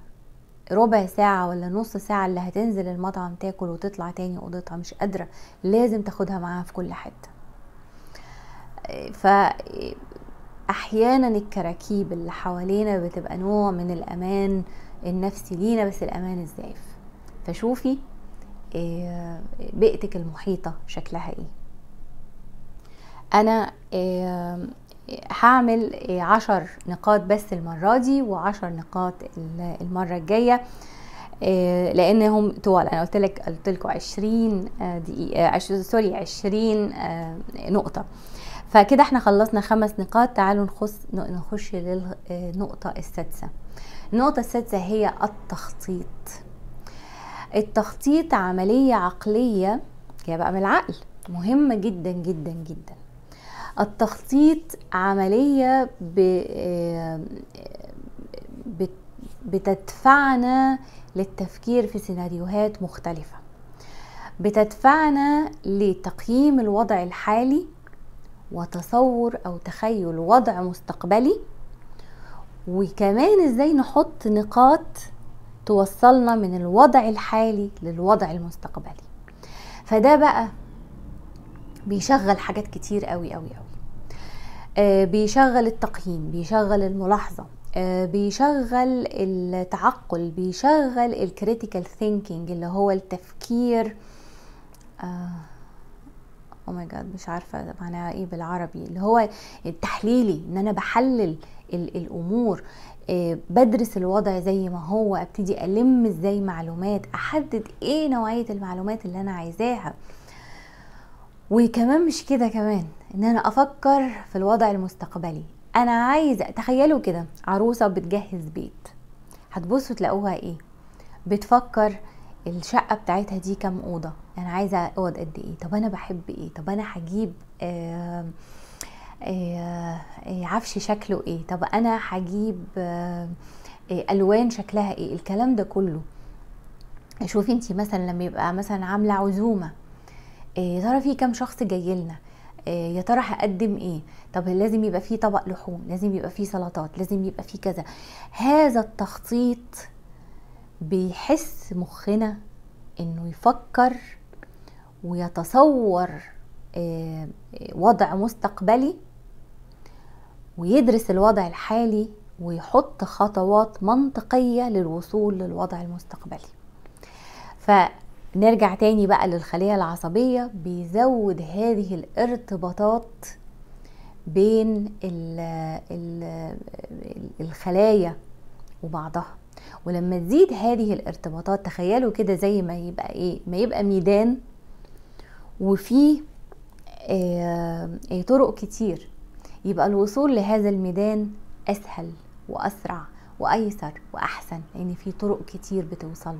ربع ساعة ولا نص ساعة اللي هتنزل المطعم تاكل وتطلع تاني اوضتها مش قادرة لازم تاخدها معاها في كل حتة آه، ف احيانا الكراكيب اللي حوالينا بتبقى نوع من الامان النفسي لينا بس الامان الزائف فشوفي آه، بيئتك المحيطه شكلها ايه انا آه، هعمل آه، عشر نقاط بس المرة دي وعشر نقاط المرة الجاية لانهم طوال انا قلت لك قلت لكم 20 دقيقة سوري 20 نقطة فكده احنا خلصنا خمس نقاط تعالوا نخص نخش للنقطة السادسة النقطة السادسة هي التخطيط التخطيط عملية عقلية هي بقى من العقل مهمة جدا جدا جدا التخطيط عملية آه، بتدفعنا للتفكير في سيناريوهات مختلفة بتدفعنا لتقييم الوضع الحالي وتصور او تخيل وضع مستقبلي وكمان ازاي نحط نقاط توصلنا من الوضع الحالي للوضع المستقبلي فده بقى بيشغل حاجات كتير قوي قوي قوي آه بيشغل التقييم بيشغل الملاحظه آه بيشغل التعقل بيشغل الكريتيكال ثينكينج اللي هو التفكير آه او ماي جاد مش عارفه معناها ايه بالعربي اللي هو التحليلي ان انا بحلل الامور آه، بدرس الوضع زي ما هو ابتدي الم ازاي معلومات احدد ايه نوعيه المعلومات اللي انا عايزاها وكمان مش كده كمان ان انا افكر في الوضع المستقبلي انا عايزه تخيلوا كده عروسه بتجهز بيت هتبصوا تلاقوها ايه بتفكر الشقه بتاعتها دي كام اوضه انا عايزه اوض قد ايه طب انا بحب ايه طب انا هجيب آه آه, آه، عفش شكله ايه طب انا هجيب آه،, آه الوان شكلها ايه الكلام ده كله شوفي انت مثلا لما يبقى مثلا عامله عزومه آه، يا ترى في كام شخص جاي لنا يا ترى هقدم ايه طب لازم يبقى في طبق لحوم لازم يبقى في سلطات لازم يبقى في كذا هذا التخطيط بيحس مخنا انه يفكر ويتصور آه، آه، وضع مستقبلي ويدرس الوضع الحالي ويحط خطوات منطقية للوصول للوضع المستقبلي فنرجع تاني بقى للخلية العصبية بيزود هذه الارتباطات بين الخلايا وبعضها ولما تزيد هذه الارتباطات تخيلوا كده زي ما يبقى ايه ما يبقى ميدان وفيه آه آه طرق كتير يبقى الوصول لهذا الميدان اسهل واسرع وايسر واحسن لان في طرق كتير بتوصل له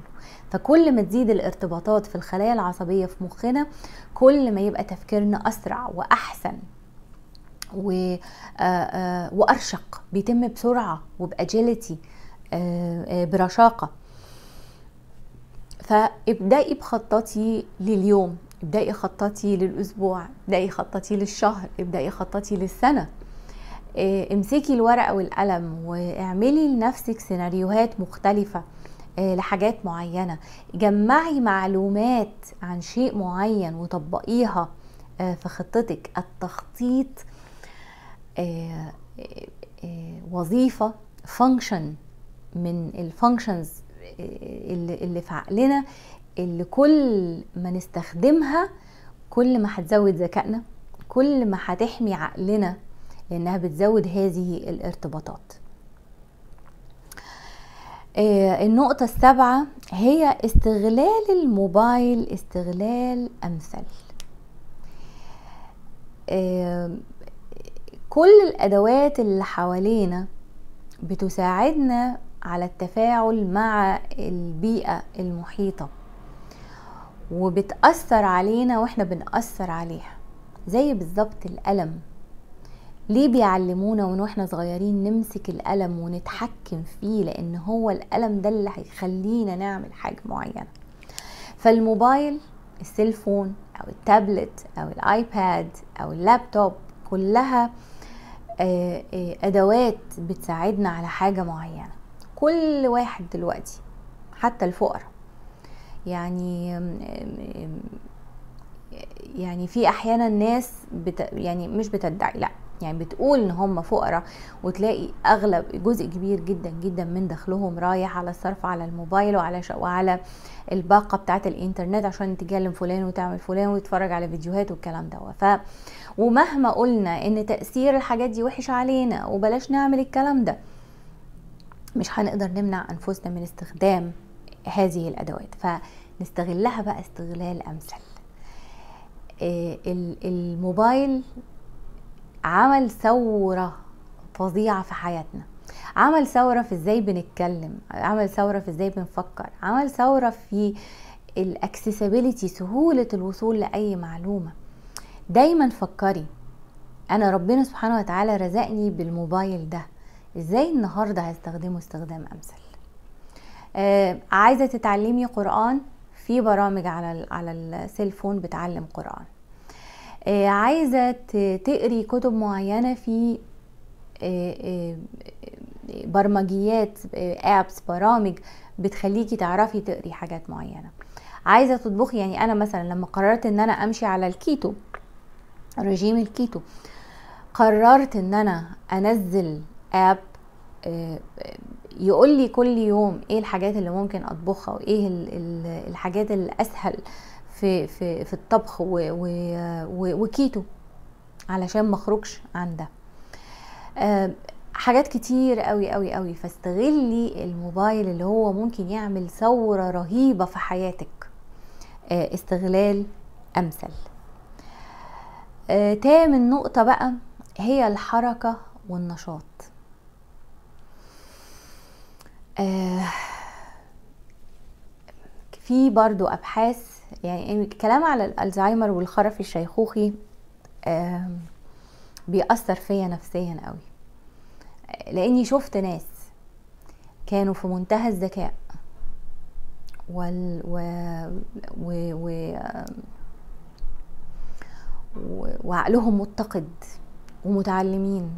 فكل ما تزيد الارتباطات في الخلايا العصبيه في مخنا كل ما يبقى تفكيرنا اسرع واحسن و آه، آه، وارشق بيتم بسرعه وباجيلتي آه، آه، برشاقة فابدأي بخطتي لليوم ابدأي خطتي للأسبوع ابدأي خطتي للشهر ابدأي خطتي للسنة آه، امسكي الورقة والقلم واعملي لنفسك سيناريوهات مختلفة لحاجات معينة جمعي معلومات عن شيء معين وطبقيها في خطتك التخطيط وظيفة فانكشن من الفانكشنز اللي, اللي في عقلنا اللي كل ما نستخدمها كل ما هتزود ذكائنا كل ما هتحمي عقلنا لانها بتزود هذه الارتباطات آه، النقطة السابعة هي استغلال الموبايل استغلال أمثل آه، كل الأدوات اللي حوالينا بتساعدنا على التفاعل مع البيئة المحيطة وبتأثر علينا واحنا بنأثر عليها زي بالظبط الألم ليه بيعلمونا وان واحنا صغيرين نمسك الألم ونتحكم فيه لأن هو الألم ده اللي هيخلينا نعمل حاجة معينة فالموبايل السيلفون أو التابلت أو الآيباد أو اللابتوب كلها آه، آه، أدوات بتساعدنا على حاجة معينة كل واحد دلوقتي حتى الفقراء يعني يعني في احيانا ناس بت يعني مش بتدعي لا يعني بتقول ان هم فقراء وتلاقي اغلب جزء كبير جدا جدا من دخلهم رايح على الصرف على الموبايل وعلى وعلى الباقه بتاعت الانترنت عشان تكلم فلان وتعمل فلان وتتفرج على فيديوهات والكلام ده ف ومهما قلنا ان تاثير الحاجات دي وحش علينا وبلاش نعمل الكلام ده مش هنقدر نمنع انفسنا من استخدام هذه الادوات فنستغلها بقى استغلال امثل آه، الموبايل عمل ثوره فظيعه في حياتنا عمل ثوره في ازاي بنتكلم عمل ثوره في ازاي بنفكر عمل ثوره في الاكسسبيليتي سهوله الوصول لاي معلومه دايما فكري انا ربنا سبحانه وتعالى رزقني بالموبايل ده ازاي النهارده هستخدمه استخدام امثل آه عايزه تتعلمي قران في برامج على على السيلفون بتعلم قران آه عايزه تقري كتب معينه في آه, آه، برمجيات ابس آه، برامج بتخليكي تعرفي تقري حاجات معينه عايزه تطبخي يعني انا مثلا لما قررت ان انا امشي على الكيتو رجيم الكيتو قررت ان انا انزل اب آه، يقول لي كل يوم ايه الحاجات اللي ممكن اطبخها وايه الحاجات الاسهل في في في الطبخ وكيتو علشان ما اخرجش عن ده آه، حاجات كتير قوي قوي قوي فاستغلي الموبايل اللي هو ممكن يعمل ثورة رهيبة في حياتك آه، استغلال امثل تامن نقطة بقى هي الحركة والنشاط آه، في برضو أبحاث يعني الكلام على الألزهايمر والخرف الشيخوخي آه، بيأثر فيا نفسيا قوي لأني شفت ناس كانوا في منتهى الذكاء وال و... و... و... و... وعقلهم متقد ومتعلمين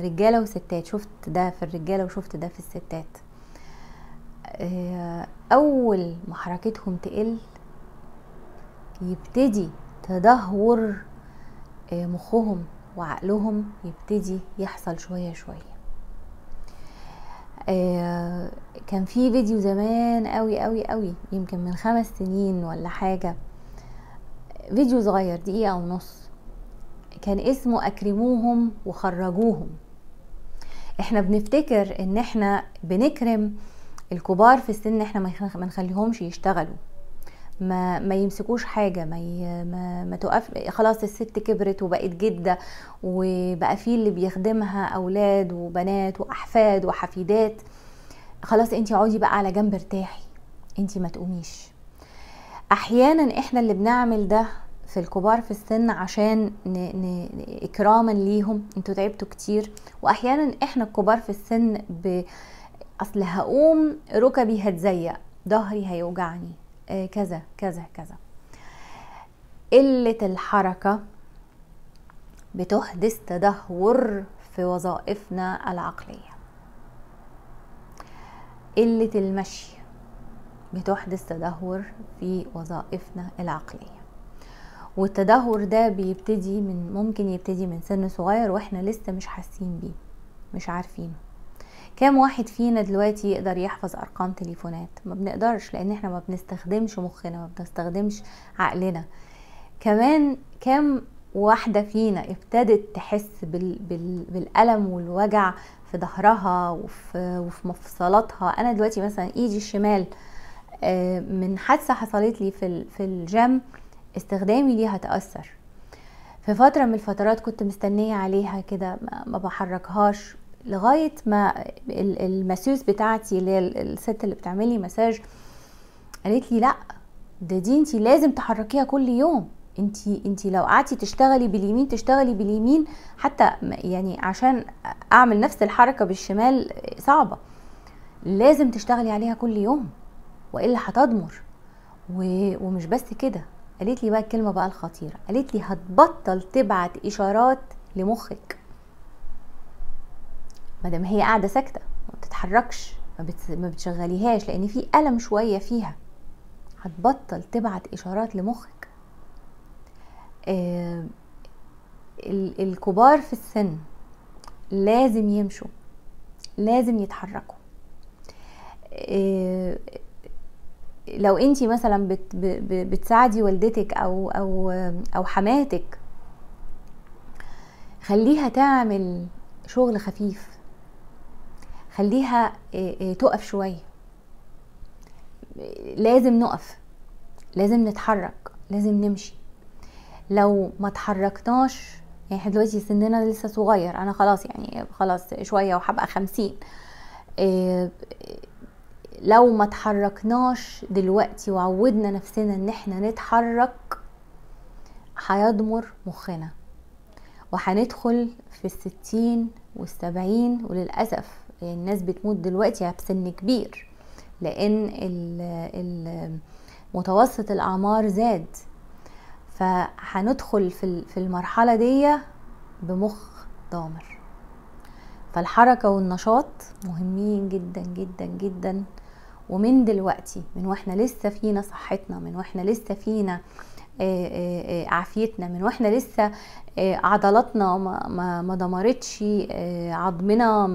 رجاله وستات شفت ده في الرجاله وشفت ده في الستات آه، اول ما حركتهم تقل يبتدي تدهور آه، مخهم وعقلهم يبتدي يحصل شوية شوية آه، كان في فيديو زمان قوي قوي قوي يمكن من خمس سنين ولا حاجة فيديو صغير دقيقة ونص كان اسمه أكرموهم وخرجوهم احنا بنفتكر ان احنا بنكرم الكبار في السن احنا ما نخليهمش يشتغلوا ما ما يمسكوش حاجه ما ي... ما, ما توقف خلاص الست كبرت وبقت جده وبقى في اللي بيخدمها اولاد وبنات واحفاد وحفيدات خلاص انت اقعدي بقى على جنب ارتاحي انت ما تقوميش احيانا احنا اللي بنعمل ده في الكبار في السن عشان ن... ن... اكراما ليهم انتوا تعبتوا كتير واحيانا احنا الكبار في السن ب... اصل هقوم ركبي هتزيق ظهري هيوجعني آه، كذا كذا كذا قله الحركه بتحدث تدهور في وظائفنا العقليه قله المشي بتحدث تدهور في وظائفنا العقليه والتدهور ده بيبتدي من ممكن يبتدي من سن صغير واحنا لسه مش حاسين بيه مش عارفينه كام واحد فينا دلوقتي يقدر يحفظ ارقام تليفونات ما بنقدرش لان احنا ما بنستخدمش مخنا ما بنستخدمش عقلنا كمان كام واحدة فينا ابتدت تحس بال... بال... بالألم والوجع في ظهرها وفي... وفي مفصلاتها أنا دلوقتي مثلا إيدي الشمال آه، من حادثة حصلت لي في, في الجيم استخدامي ليها تأثر في فترة من الفترات كنت مستنية عليها كده ما بحركهاش لغايه ما الماسيوس بتاعتي اللي هي الست اللي بتعملي مساج قالت لي لا ده دي انت لازم تحركيها كل يوم انت انت لو قعدتي تشتغلي باليمين تشتغلي باليمين حتى يعني عشان اعمل نفس الحركه بالشمال صعبه لازم تشتغلي عليها كل يوم والا هتضمر ومش بس كده قالت لي بقى الكلمه بقى الخطيره قالت لي هتبطل تبعت اشارات لمخك ما دام هي قاعده ساكته ما بتتحركش ما بتشغليهاش لان في الم شويه فيها هتبطل تبعت اشارات لمخك آه الكبار في السن لازم يمشوا لازم يتحركوا آه لو انت مثلا بت بتساعدي والدتك او او او حماتك خليها تعمل شغل خفيف خليها آه، آه، تقف شويه لازم نقف لازم نتحرك لازم نمشي لو ما تحركناش يعني احنا دلوقتي سننا لسه صغير انا خلاص يعني خلاص شويه وهبقى خمسين آه، لو ما تحركناش دلوقتي وعودنا نفسنا ان احنا نتحرك هيضمر مخنا وهندخل في الستين والسبعين وللأسف الناس بتموت دلوقتي بسن كبير لان متوسط الاعمار زاد فهندخل في المرحله دي بمخ ضامر فالحركه والنشاط مهمين جدا جدا جدا ومن دلوقتي من واحنا لسه فينا صحتنا من واحنا لسه فينا آه، آه، آه، عافيتنا من واحنا لسه عضلاتنا ما دمرتش عظمنا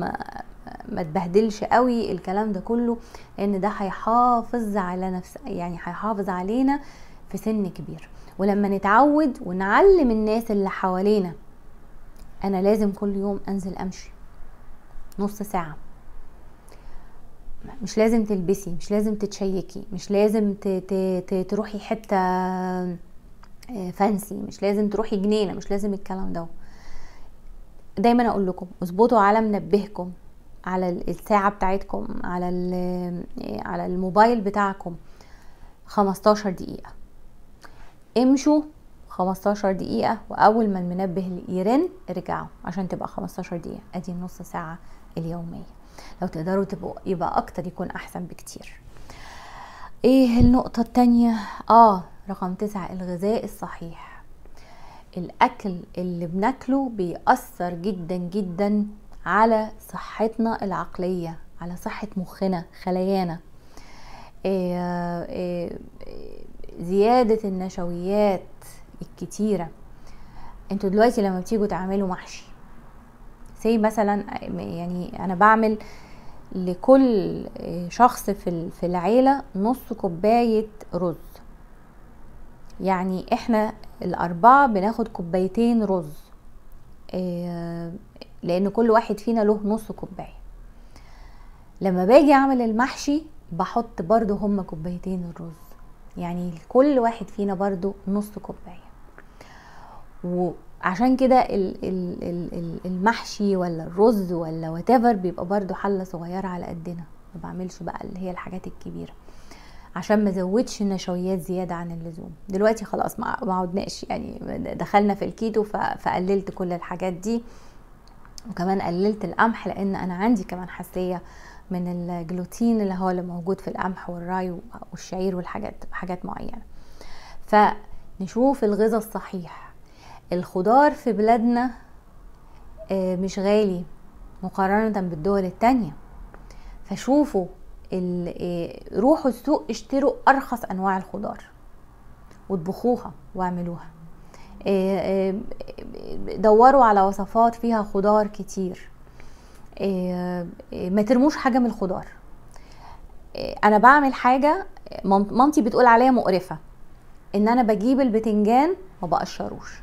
ما تبهدلش قوي الكلام ده كله لان ده هيحافظ على نفس يعني هيحافظ علينا في سن كبير ولما نتعود ونعلم الناس اللي حوالينا انا لازم كل يوم انزل امشي نص ساعه مش لازم تلبسي مش لازم تتشيكي مش لازم تروحي حته فانسي آه، مش لازم تروحي جنينه مش لازم الكلام ده دايما اقول لكم اظبطوا على منبهكم على الساعة بتاعتكم على على الموبايل بتاعكم 15 دقيقة امشوا 15 دقيقة وأول ما المنبه يرن ارجعوا عشان تبقى 15 دقيقة ادي النص ساعة اليومية لو تقدروا تبقوا يبقى أكتر يكون أحسن بكتير ايه النقطة التانية اه رقم تسعة الغذاء الصحيح الأكل اللي بناكله بيأثر جدا جدا على صحتنا العقلية على صحة مخنا خلايانا آه، آه، آه، زيادة النشويات الكتيرة انتوا دلوقتي لما بتيجوا تعملوا محشي زي مثلا يعني انا بعمل لكل شخص في في العيله نص كوبايه رز يعني احنا الاربعه بناخد كوبايتين رز لان كل واحد فينا له نص كوبايه لما باجي اعمل المحشي بحط برضو هما كوبايتين الرز يعني كل واحد فينا برضو نص كوبايه وعشان كده المحشي ولا الرز ولا واتيفر بيبقى برضو حله صغيره على قدنا ما بعملش بقى اللي هي الحاجات الكبيره عشان ما زودش النشويات زياده عن اللزوم دلوقتي خلاص ما عدناش يعني دخلنا في الكيتو فقللت كل الحاجات دي وكمان قللت القمح لان انا عندي كمان حساسيه من الجلوتين اللي هو اللي موجود في القمح والراي والشعير والحاجات حاجات معينه فنشوف الغذاء الصحيح الخضار في بلادنا آه، مش غالي مقارنه بالدول التانية فشوفوا آه، روحوا السوق اشتروا ارخص انواع الخضار واطبخوها واعملوها آه، آه، دوروا على وصفات فيها خضار كتير آه، ما ترموش حاجه من الخضار انا بعمل حاجه مامتي بتقول عليها مقرفه ان انا بجيب البتنجان ما بقشروش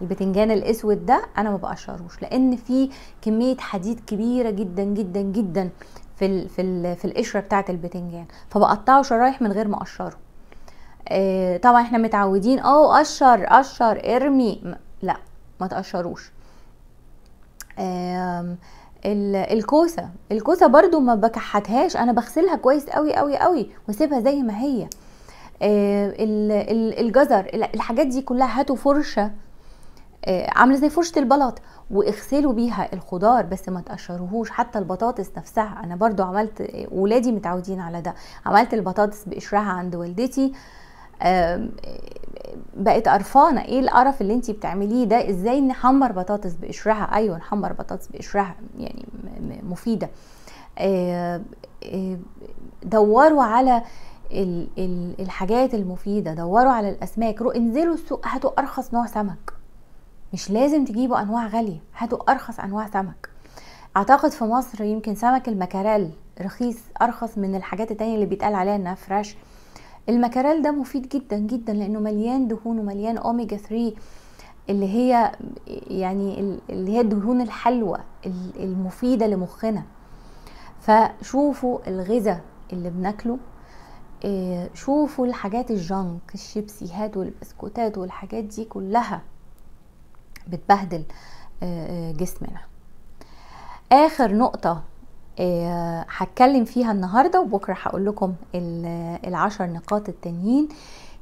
البتنجان الاسود ده انا ما بقشروش لان في كميه حديد كبيره جدا جدا جدا في الـ في ال في القشره بتاعه البتنجان فبقطعه شرايح من غير ما اقشره آه طبعا احنا متعودين اه قشر قشر ارمي لا ما تقشروش آه الكوسه الكوسه برضو ما بكحتهاش انا بغسلها كويس قوي قوي قوي واسيبها زي ما هي آه الجزر الحاجات دي كلها هاتوا فرشه آه عامله زي فرشه البلاط واغسلوا بيها الخضار بس ما تقشروهوش حتى البطاطس نفسها انا برضو عملت ولادي متعودين على ده عملت البطاطس بقشرها عند والدتي بقت قرفانه ايه القرف اللي انت بتعمليه ده ازاي نحمر بطاطس بقشرها ايوه نحمر بطاطس بقشرها يعني مفيده آه، آه، دوروا على الحاجات المفيده دوروا على الاسماك رو انزلوا السوق هاتوا ارخص نوع سمك مش لازم تجيبوا انواع غاليه هاتوا ارخص انواع سمك اعتقد في مصر يمكن سمك المكاريل رخيص ارخص من الحاجات التانية اللي بيتقال عليها انها فريش المكرال ده مفيد جدا جدا لانه مليان دهون ومليان اوميجا 3 اللي هي يعني اللي هي الدهون الحلوة المفيدة لمخنا فشوفوا الغذاء اللي بناكله آه، شوفوا الحاجات الجنك الشيبسيهات والبسكوتات والحاجات دي كلها بتبهدل آه، آه، جسمنا اخر نقطة آه، هتكلم فيها النهارده وبكره هقول لكم العشر نقاط التانيين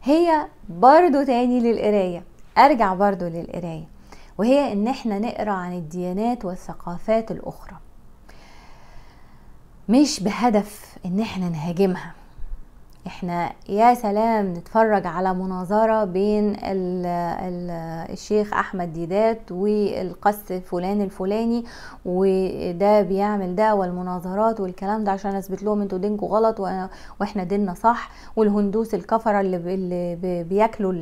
هي برضو تاني للقرايه ارجع برضو للقرايه وهي ان احنا نقرا عن الديانات والثقافات الاخرى مش بهدف ان احنا نهاجمها احنا يا سلام نتفرج على مناظرة بين الـ الـ الشيخ احمد ديدات والقس فلان الفلاني وده بيعمل ده والمناظرات والكلام ده عشان اثبت لهم انتوا دينكم غلط واحنا ديننا صح والهندوس الكفرة اللي بياكلوا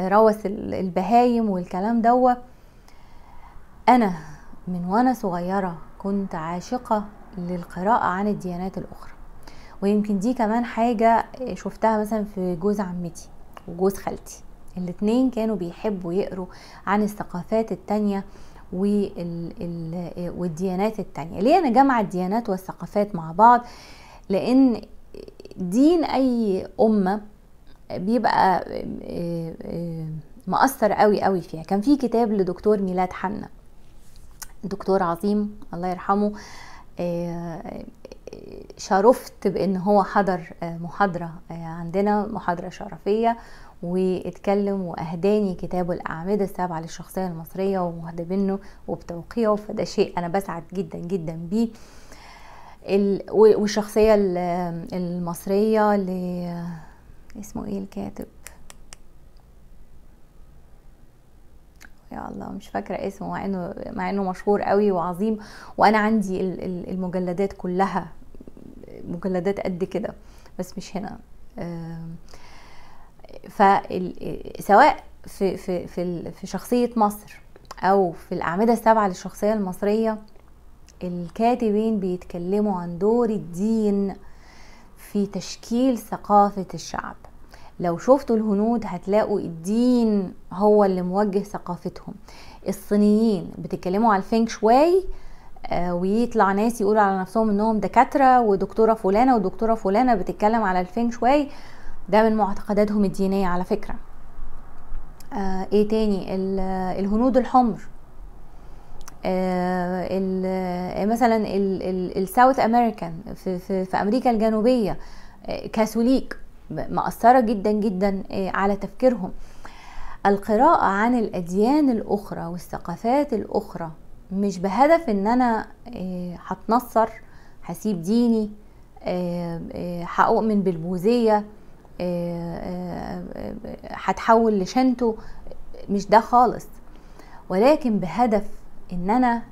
روث البهايم والكلام دوت انا من وانا صغيرة كنت عاشقة للقراءة عن الديانات الاخرى ويمكن دي كمان حاجة شفتها مثلا في جوز عمتي وجوز خالتي الاتنين كانوا بيحبوا يقروا عن الثقافات التانية والديانات التانية ليه أنا جمع الديانات والثقافات مع بعض لأن دين أي أمة بيبقى آه، آه، مأثر قوي قوي فيها كان في كتاب لدكتور ميلاد حنا دكتور عظيم الله يرحمه آه، شرفت بان هو حضر آه، محاضره آه، عندنا محاضره شرفيه واتكلم واهداني كتابه الاعمده السبعه للشخصيه المصريه ومهدى منه وبتوقيعه فده شيء انا بسعد جدا جدا بيه والشخصيه آه، المصريه ل اسمه ايه الكاتب يا الله مش فاكره اسمه مع انه مع انه مشهور قوي وعظيم وانا عندي المجلدات كلها مجلدات قد كده بس مش هنا فسواء في في في في شخصيه مصر او في الاعمده السبعه للشخصيه المصريه الكاتبين بيتكلموا عن دور الدين في تشكيل ثقافه الشعب لو شفتوا الهنود هتلاقوا الدين هو اللي موجه ثقافتهم الصينيين بتتكلموا على الفينك شوي آه، ويطلع ناس يقولوا على نفسهم انهم دكاتره ودكتوره فلانه ودكتوره فلانه بتتكلم على الفين شوي ده من معتقداتهم الدينيه على فكره آه ايه تاني الهنود الحمر آه مثلا الساوث امريكان في, في, في امريكا الجنوبيه آه، كاثوليك مأثره جدا جدا آه، على تفكيرهم القراءه عن الاديان الاخرى والثقافات الاخرى مش بهدف ان انا آه، هتنصر هسيب ديني آه، آه، هأؤمن بالبوذية هتحول لشنتو مش ده خالص ولكن بهدف ان انا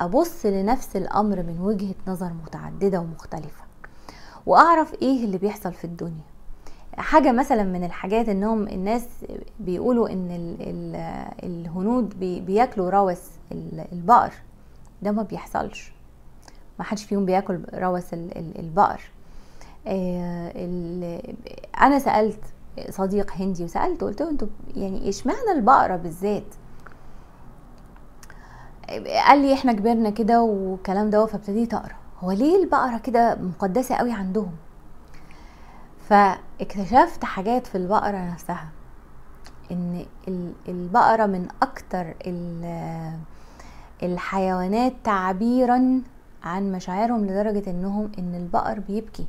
ابص لنفس الامر من وجهة نظر متعددة ومختلفة واعرف ايه اللي بيحصل في الدنيا حاجة مثلا من الحاجات انهم الناس بيقولوا ان الهنود بياكلوا روث البقر ده ما بيحصلش ما حدش فيهم بياكل روس البقر آه، انا سالت صديق هندي وسالته قلت له انتوا يعني اشمعنى البقره بالذات قال لي احنا كبرنا كده والكلام ده فابتديت اقرا هو ليه البقره كده مقدسه قوي عندهم فاكتشفت حاجات في البقره نفسها ان البقره من اكتر الحيوانات تعبيرا عن مشاعرهم لدرجة انهم ان البقر بيبكي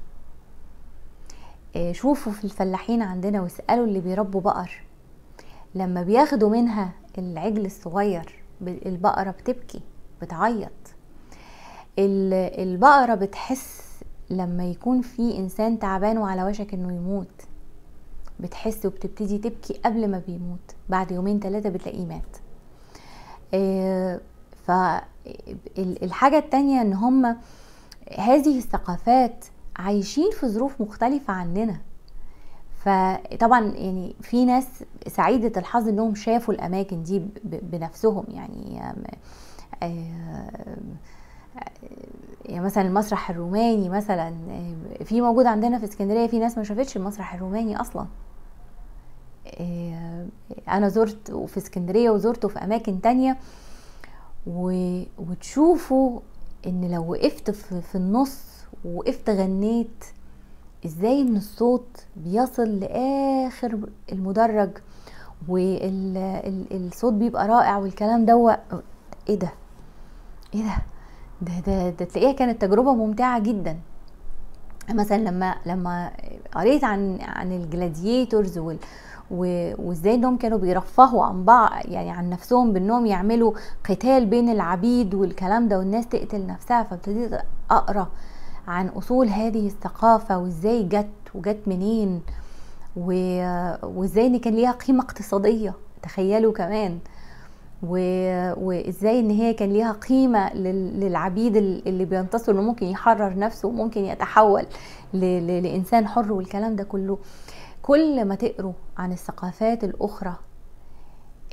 آه، شوفوا في الفلاحين عندنا واسألوا اللي بيربوا بقر لما بياخدوا منها العجل الصغير البقرة بتبكي بتعيط البقرة بتحس لما يكون في انسان تعبان وعلى وشك انه يموت بتحس وبتبتدي تبكي قبل ما بيموت بعد يومين ثلاثة بتلاقيه مات آه، فالحاجة التانية ان هم هذه الثقافات عايشين في ظروف مختلفة عننا فطبعا يعني في ناس سعيدة الحظ انهم شافوا الاماكن دي بنفسهم يعني يعني مثلا المسرح الروماني مثلا في موجود عندنا في اسكندريه في ناس ما شافتش المسرح الروماني اصلا انا زرت في اسكندريه وزرته في اماكن تانية و... وتشوفوا ان لو وقفت في, في النص وقفت غنيت ازاي ان الصوت بيصل لاخر المدرج والصوت بيبقى رائع والكلام دو ايه ده ايه ده ده ده, ده تلاقيها كانت تجربه ممتعه جدا مثلا لما لما قريت عن عن الجلاديتورز وال وازاي انهم كانوا بيرفهوا عن بعض يعني عن نفسهم بانهم يعملوا قتال بين العبيد والكلام ده والناس تقتل نفسها فابتديت اقرا عن اصول هذه الثقافه وازاي جت وجت منين وازاي ان كان ليها قيمه اقتصاديه تخيلوا كمان وازاي ان هي كان ليها قيمه للعبيد اللي بينتصر انه ممكن يحرر نفسه وممكن يتحول لانسان حر والكلام ده كله كل ما تقروا عن الثقافات الاخرى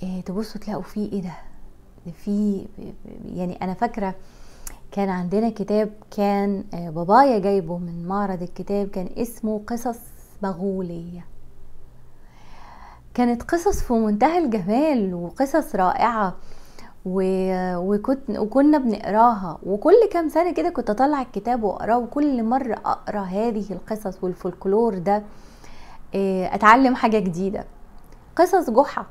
آه، تبصوا تلاقوا فيه ايه ده في يعني انا فاكره كان عندنا كتاب كان آه، بابايا جايبه من معرض الكتاب كان اسمه قصص مغوليه كانت قصص في منتهى الجمال وقصص رائعه وكنت وكنا بنقراها وكل كام سنه كده كنت اطلع الكتاب واقراه وكل مره اقرا هذه القصص والفولكلور ده إيه، اتعلم حاجه جديده قصص جحا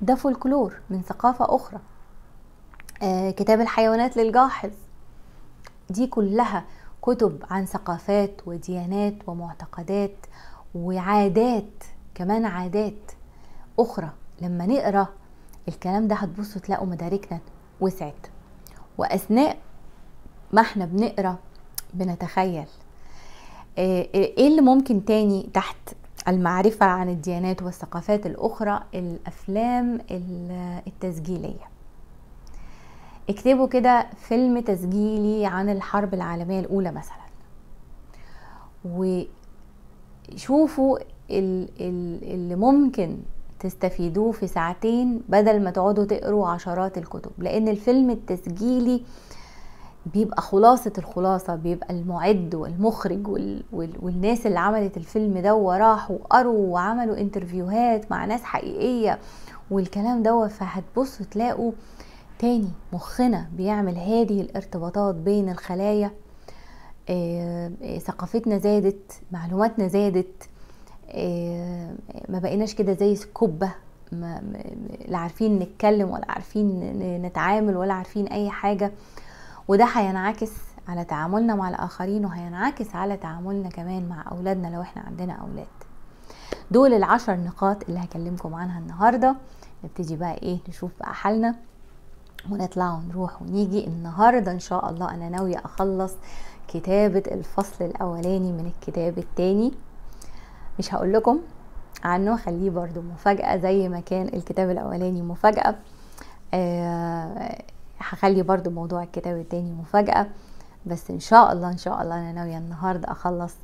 ده فولكلور من ثقافه اخرى آه، كتاب الحيوانات للجاحظ دي كلها كتب عن ثقافات وديانات ومعتقدات وعادات كمان عادات اخرى لما نقرا الكلام ده هتبصوا تلاقوا مداركنا وسعت واثناء ما احنا بنقرا بنتخيل آه، آه، ايه اللي ممكن تاني تحت المعرفة عن الديانات والثقافات الأخرى الأفلام التسجيلية اكتبوا كده فيلم تسجيلي عن الحرب العالمية الأولى مثلا وشوفوا اللي ممكن تستفيدوه في ساعتين بدل ما تقعدوا تقروا عشرات الكتب لأن الفيلم التسجيلي بيبقى خلاصة الخلاصة بيبقى المعد والمخرج وال... وال... والناس اللي عملت الفيلم ده وراحوا وقروا وعملوا انترفيوهات مع ناس حقيقية والكلام ده فهتبصوا تلاقوا تاني مخنا بيعمل هذه الارتباطات بين الخلايا آه، آه، ثقافتنا زادت معلوماتنا زادت آه، ما بقيناش كده زي سكوبة لا عارفين نتكلم ولا عارفين نتعامل ولا عارفين اي حاجه وده هينعكس على تعاملنا مع الآخرين وهينعكس على تعاملنا كمان مع أولادنا لو احنا عندنا أولاد دول العشر نقاط اللي هكلمكم عنها النهاردة نبتدي بقى ايه نشوف بقى حالنا ونطلع ونروح ونيجي النهاردة ان شاء الله انا ناوية اخلص كتابة الفصل الاولاني من الكتاب التاني مش هقول لكم عنه خليه برضو مفاجأة زي ما كان الكتاب الاولاني مفاجأة آه، هخلي برضو موضوع الكتاب التاني مفاجأة بس ان شاء الله ان شاء الله انا ناوية النهاردة اخلص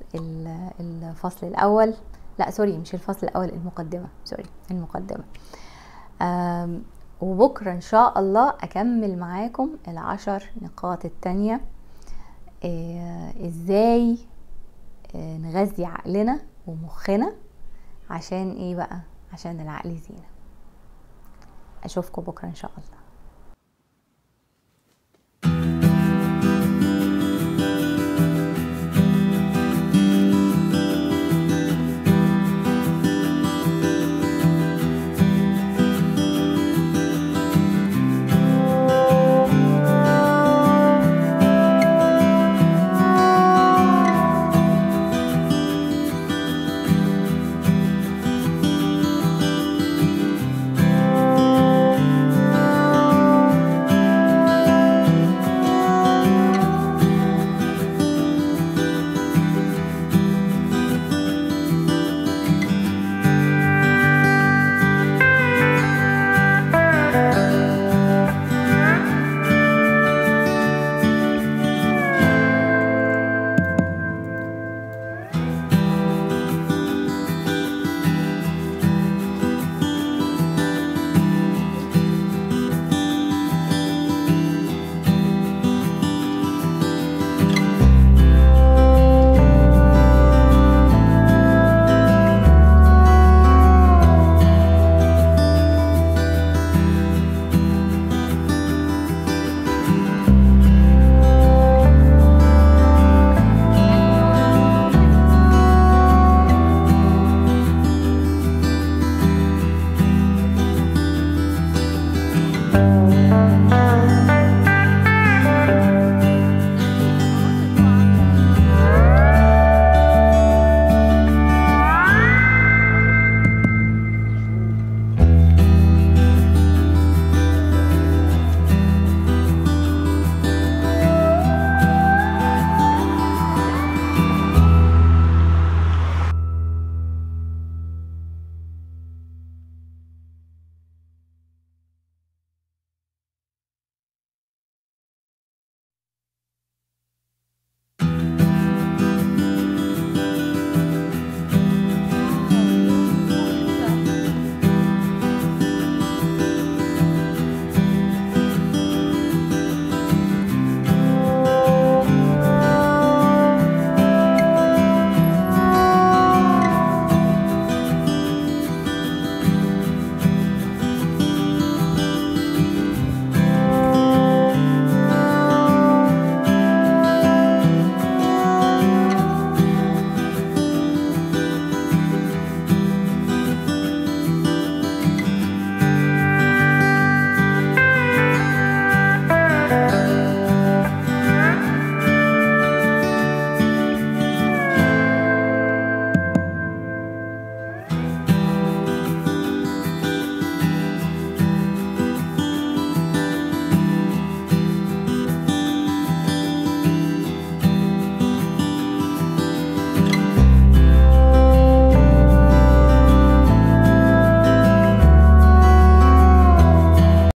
الفصل الاول لا سوري مش الفصل الاول المقدمة سوري المقدمة وبكرة ان شاء الله اكمل معاكم العشر نقاط التانية آه، ازاي آه، نغذي عقلنا ومخنا عشان ايه بقى عشان العقل زينة اشوفكم بكرة ان شاء الله